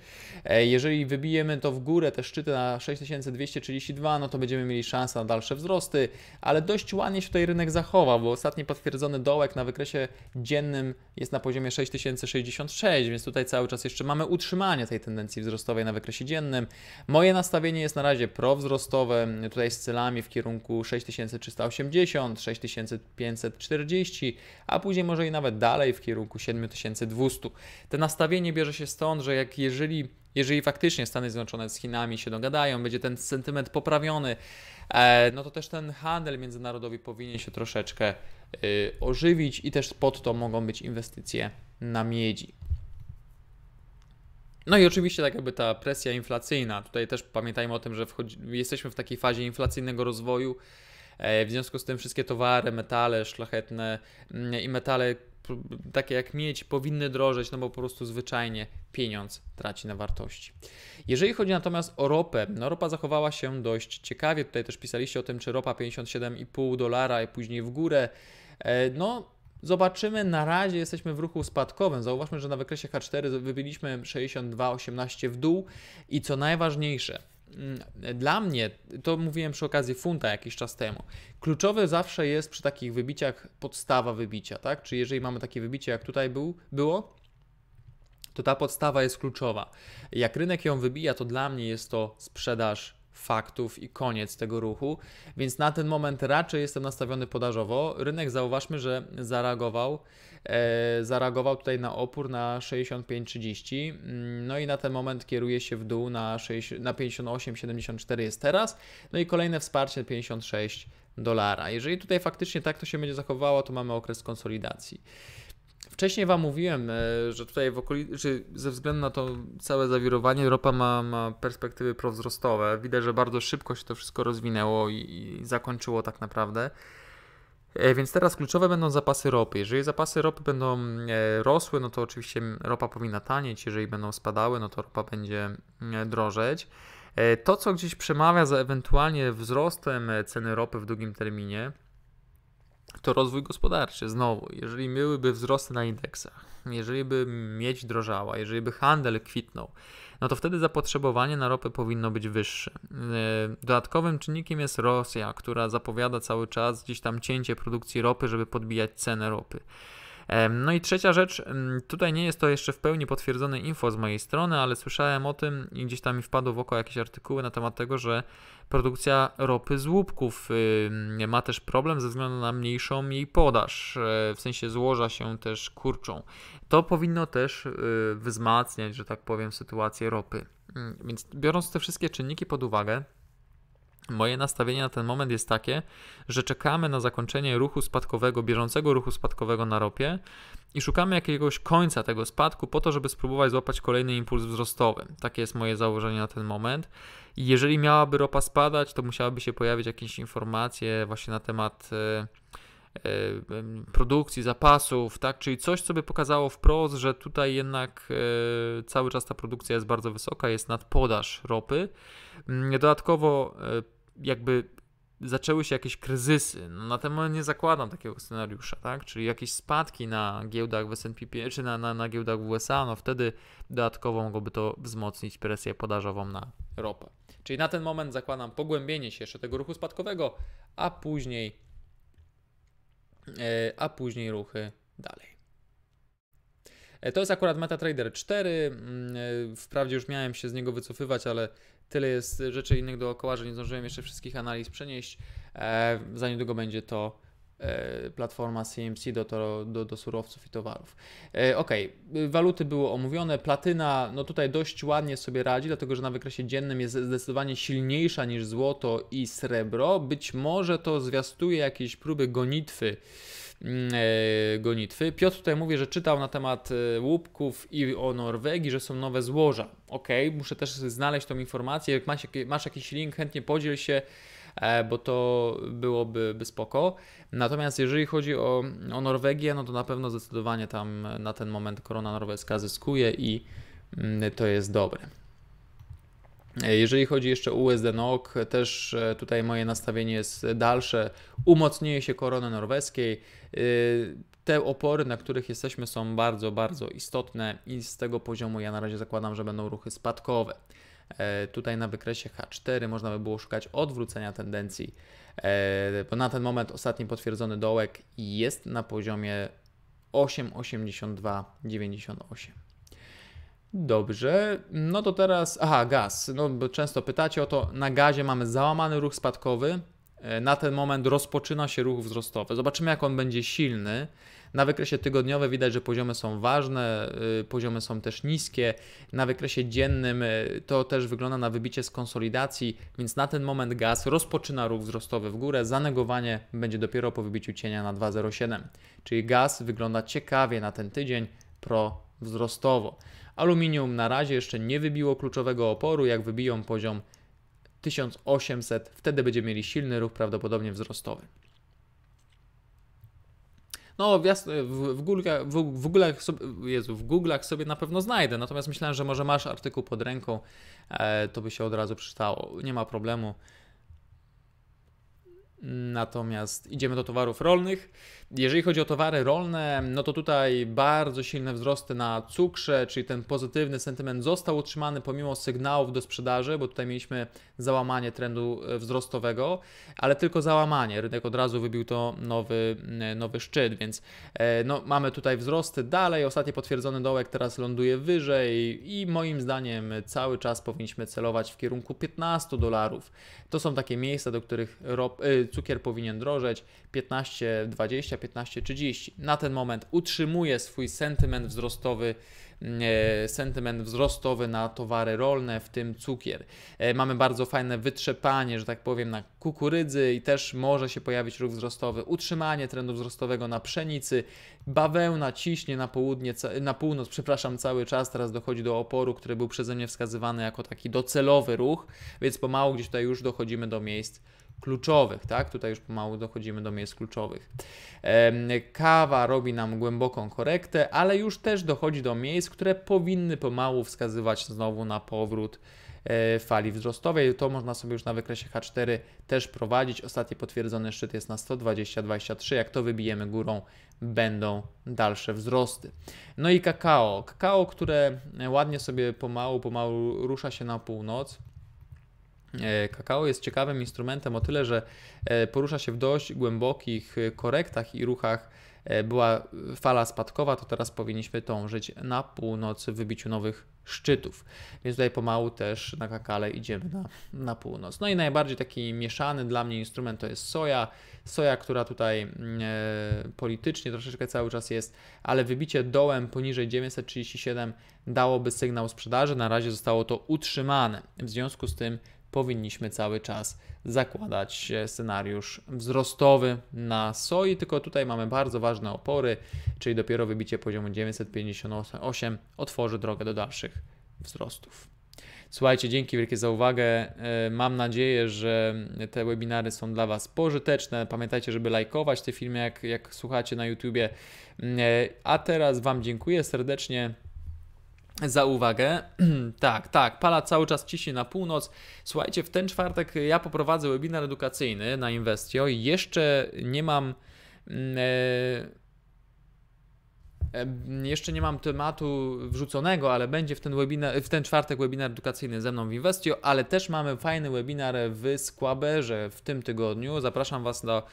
S1: E, jeżeli wybijemy to w górę, te szczyty na 6232, no to będziemy mieli szansę na dalsze wzrosty, ale dość ładnie się tutaj rynek zachowa, bo ostatni potwierdzony dołek na wykresie dziennym jest na poziomie 6066, więc tutaj cały czas jeszcze mamy utrzymanie tej tendencji wzrostowej na wykresie dziennym. Moje nastawienie jest na razie prowzrostowe tutaj z celami w kierunku 6380, 6540, a później może i nawet dalej w kierunku 7200. Te nastawienie bierze się stąd, że jak jeżeli, jeżeli faktycznie Stany Zjednoczone z Chinami się dogadają, będzie ten sentyment poprawiony, e, no to też ten handel międzynarodowy powinien się troszeczkę y, ożywić i też pod to mogą być inwestycje na miedzi. No i oczywiście tak jakby ta presja inflacyjna. Tutaj też pamiętajmy o tym, że wchodzi, jesteśmy w takiej fazie inflacyjnego rozwoju. E, w związku z tym wszystkie towary, metale szlachetne mm, i metale takie jak miedź powinny drożeć, no bo po prostu zwyczajnie pieniądz traci na wartości. Jeżeli chodzi natomiast o ropę, no ropa zachowała się dość ciekawie. Tutaj też pisaliście o tym, czy ropa 57,5 dolara i później w górę. E, no Zobaczymy, na razie jesteśmy w ruchu spadkowym. Zauważmy, że na wykresie H4 wybiliśmy 62,18 w dół i co najważniejsze, mm, dla mnie, to mówiłem przy okazji funta jakiś czas temu, kluczowy zawsze jest przy takich wybiciach podstawa wybicia, tak? Czyli jeżeli mamy takie wybicie jak tutaj był, było, to ta podstawa jest kluczowa. Jak rynek ją wybija, to dla mnie jest to sprzedaż faktów i koniec tego ruchu, więc na ten moment raczej jestem nastawiony podażowo. Rynek zauważmy, że zareagował, e, zareagował tutaj na opór na 65,30, mm, no i na ten moment kieruje się w dół na, 6, na 58,74 jest teraz, no i kolejne wsparcie 56 dolara. Jeżeli tutaj faktycznie tak to się będzie zachowało, to mamy okres konsolidacji. Wcześniej Wam mówiłem, e, że tutaj w okolicy, ze względu na to całe zawirowanie, ropa ma, ma perspektywy prowzrostowe. Widać, że bardzo szybko się to wszystko rozwinęło i, i zakończyło tak naprawdę. E, więc teraz kluczowe będą zapasy ropy. Jeżeli zapasy ropy będą e, rosły, no to oczywiście ropa powinna tanieć. Jeżeli będą spadały, no to ropa będzie drożeć. To, co gdzieś przemawia za ewentualnie wzrostem ceny ropy w długim terminie, to rozwój gospodarczy. Znowu, jeżeli byłyby wzrosty na indeksach, jeżeli by miedź drożała, jeżeli by handel kwitnął, no to wtedy zapotrzebowanie na ropę powinno być wyższe. Y, dodatkowym czynnikiem jest Rosja, która zapowiada cały czas gdzieś tam cięcie produkcji ropy, żeby podbijać cenę ropy. No i trzecia rzecz, tutaj nie jest to jeszcze w pełni potwierdzone info z mojej strony, ale słyszałem o tym i gdzieś tam mi wpadło w oko jakieś artykuły na temat tego, że produkcja ropy z łupków ma też problem ze względu na mniejszą jej podaż, e, w sensie złoża się też kurczą. To powinno też e, wzmacniać, że tak powiem, sytuację ropy. Mm, więc biorąc te wszystkie czynniki pod uwagę, Moje nastawienie na ten moment jest takie, że czekamy na zakończenie ruchu spadkowego, bieżącego ruchu spadkowego na ropie i szukamy jakiegoś końca tego spadku po to, żeby spróbować złapać kolejny impuls wzrostowy. Takie jest moje założenie na ten moment. I jeżeli miałaby ropa spadać, to musiałaby się pojawić jakieś informacje właśnie na temat e, e, produkcji, zapasów, tak? Czyli coś, co by pokazało wprost, że tutaj jednak e, cały czas ta produkcja jest bardzo wysoka, jest nadpodaż ropy. Mm, dodatkowo jakby zaczęły się jakieś kryzysy. No, na ten moment nie zakładam takiego scenariusza, tak? Czyli jakieś spadki na giełdach w S&P czy na, na, na giełdach w USA, no wtedy dodatkowo mogłoby to wzmocnić presję podażową na ropę. Czyli na ten moment zakładam pogłębienie się jeszcze tego ruchu spadkowego, a później e, a później ruchy dalej. E, to jest akurat MetaTrader 4. Mm, e, wprawdzie już miałem się z niego wycofywać, ale Tyle jest rzeczy innych dookoła, że nie zdążyłem jeszcze wszystkich analiz przenieść. E, za niedługo będzie to e, platforma CMC do, to, do, do surowców i towarów. E, ok, waluty były omówione. Platyna, no tutaj dość ładnie sobie radzi, dlatego że na wykresie dziennym jest zdecydowanie silniejsza niż złoto i srebro. Być może to zwiastuje jakieś próby gonitwy Mm, e, gonitwy. Piotr tutaj mówi, że czytał na temat e, łupków i o Norwegii, że są nowe złoża. Ok, muszę też znaleźć tą informację. Jak masz, masz jakiś link, chętnie podziel się e, bo to byłoby by spoko. Natomiast jeżeli chodzi o, o Norwegię, no to na pewno zdecydowanie tam na ten moment korona norweska zyskuje i mm, to jest dobre. Jeżeli chodzi jeszcze o USD NOK, też tutaj moje nastawienie jest dalsze. Umocnieje się korona norweskiej, Y, te opory, na których jesteśmy, są bardzo, bardzo istotne i z tego poziomu ja na razie zakładam, że będą ruchy spadkowe. E, tutaj na wykresie H4 można by było szukać odwrócenia tendencji, e, bo na ten moment ostatni potwierdzony dołek jest na poziomie 8,8298. Dobrze, no to teraz, aha, gaz. No, bo często pytacie o to, na gazie mamy załamany ruch spadkowy, E, na ten moment rozpoczyna się ruch wzrostowy. Zobaczymy, jak on będzie silny. Na wykresie tygodniowym widać, że poziomy są ważne, y, poziomy są też niskie. Na wykresie dziennym y, to też wygląda na wybicie z konsolidacji, więc na ten moment gaz rozpoczyna ruch wzrostowy w górę. Zanegowanie będzie dopiero po wybiciu cienia na 2,07. Czyli gaz wygląda ciekawie na ten tydzień wzrostowo. Aluminium na razie jeszcze nie wybiło kluczowego oporu. Jak wybiją poziom 1800, wtedy będziemy mieli silny ruch prawdopodobnie wzrostowy. No, w, ogóle w, w, w, w, sobie, sobie na pewno znajdę, natomiast myślałem, że może masz artykuł pod ręką, e, to by się od razu przeczytało. Nie ma problemu. Natomiast idziemy do towarów rolnych. Jeżeli chodzi o towary rolne, no to tutaj bardzo silne wzrosty na cukrze, czyli ten pozytywny sentyment został utrzymany pomimo sygnałów do sprzedaży, bo tutaj mieliśmy załamanie trendu e, wzrostowego, ale tylko załamanie. Rynek od razu wybił to nowy, e, nowy szczyt, więc e, no, mamy tutaj wzrosty dalej. Ostatni potwierdzony dołek teraz ląduje wyżej i moim zdaniem cały czas powinniśmy celować w kierunku 15 dolarów. To są takie miejsca, do których rop, cukier powinien drożeć 15, 20, 15, 30. Na ten moment utrzymuje swój sentyment wzrostowy, mm, e, sentyment wzrostowy na towary rolne, w tym cukier. E, mamy bardzo fajne wytrzepanie, że tak powiem, na kukurydzy i też może się pojawić ruch wzrostowy. Utrzymanie trendu wzrostowego na pszenicy. Bawełna ciśnie na południe, na północ, przepraszam, cały czas. Teraz dochodzi do oporu, który był przeze mnie wskazywany jako taki docelowy ruch, więc pomału gdzieś tutaj już dochodzimy do miejsc kluczowych, tak? Tutaj już pomału dochodzimy do miejsc kluczowych. Kawa robi nam głęboką korektę, ale już też dochodzi do miejsc, które powinny pomału wskazywać znowu na powrót e, fali wzrostowej. To można sobie już na wykresie H4 też prowadzić. Ostatni potwierdzony szczyt jest na 120-23. Jak to wybijemy górą, będą dalsze wzrosty. No i kakao. Kakao, które ładnie sobie pomału, pomału rusza się na północ. E, kakao jest ciekawym instrumentem o tyle, że e, porusza się w dość głębokich e, korektach i ruchach. Była fala spadkowa, to teraz powinniśmy tążyć na północ w wybiciu nowych szczytów. Więc tutaj pomału też na kakale idziemy na, na północ. No i najbardziej taki mieszany dla mnie instrument to jest soja. Soja, która tutaj mm, e, politycznie troszeczkę cały czas jest, ale wybicie dołem poniżej 937 dałoby sygnał sprzedaży. Na razie zostało to utrzymane. W związku z tym powinniśmy cały czas zakładać scenariusz wzrostowy na soi, tylko tutaj mamy bardzo ważne opory, czyli dopiero wybicie poziomu 958 otworzy drogę do dalszych wzrostów. Słuchajcie, dzięki wielkie za uwagę. E, mam nadzieję, że te webinary są dla Was pożyteczne. Pamiętajcie, żeby lajkować te filmy, jak, jak słuchacie na YouTubie. E, a teraz Wam dziękuję serdecznie za uwagę. tak, tak, pala cały czas ciśnie na północ. Słuchajcie, w ten czwartek ja poprowadzę webinar edukacyjny na Investio i jeszcze nie mam. Yy jeszcze nie mam tematu wrzuconego, ale będzie w ten, webinar, w ten czwartek webinar edukacyjny ze mną w Investio, ale też mamy fajny webinar w Squaberze w tym tygodniu. Zapraszam Was do,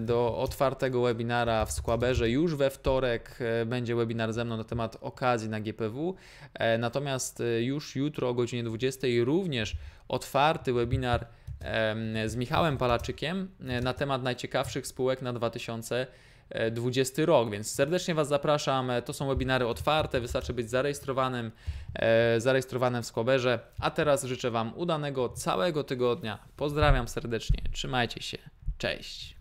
S1: do otwartego webinara w Squaberze. Już we wtorek e, będzie webinar ze mną na temat okazji na GPW. E, natomiast e, już jutro o godzinie 20 również otwarty webinar z Michałem Palaczykiem na temat najciekawszych spółek na 2020 2020 rok, więc serdecznie Was zapraszam. E, to są webinary otwarte, wystarczy być zarejestrowanym, e, zarejestrowanym w Skłoberze. A teraz życzę Wam udanego całego tygodnia. Pozdrawiam serdecznie, trzymajcie się, cześć.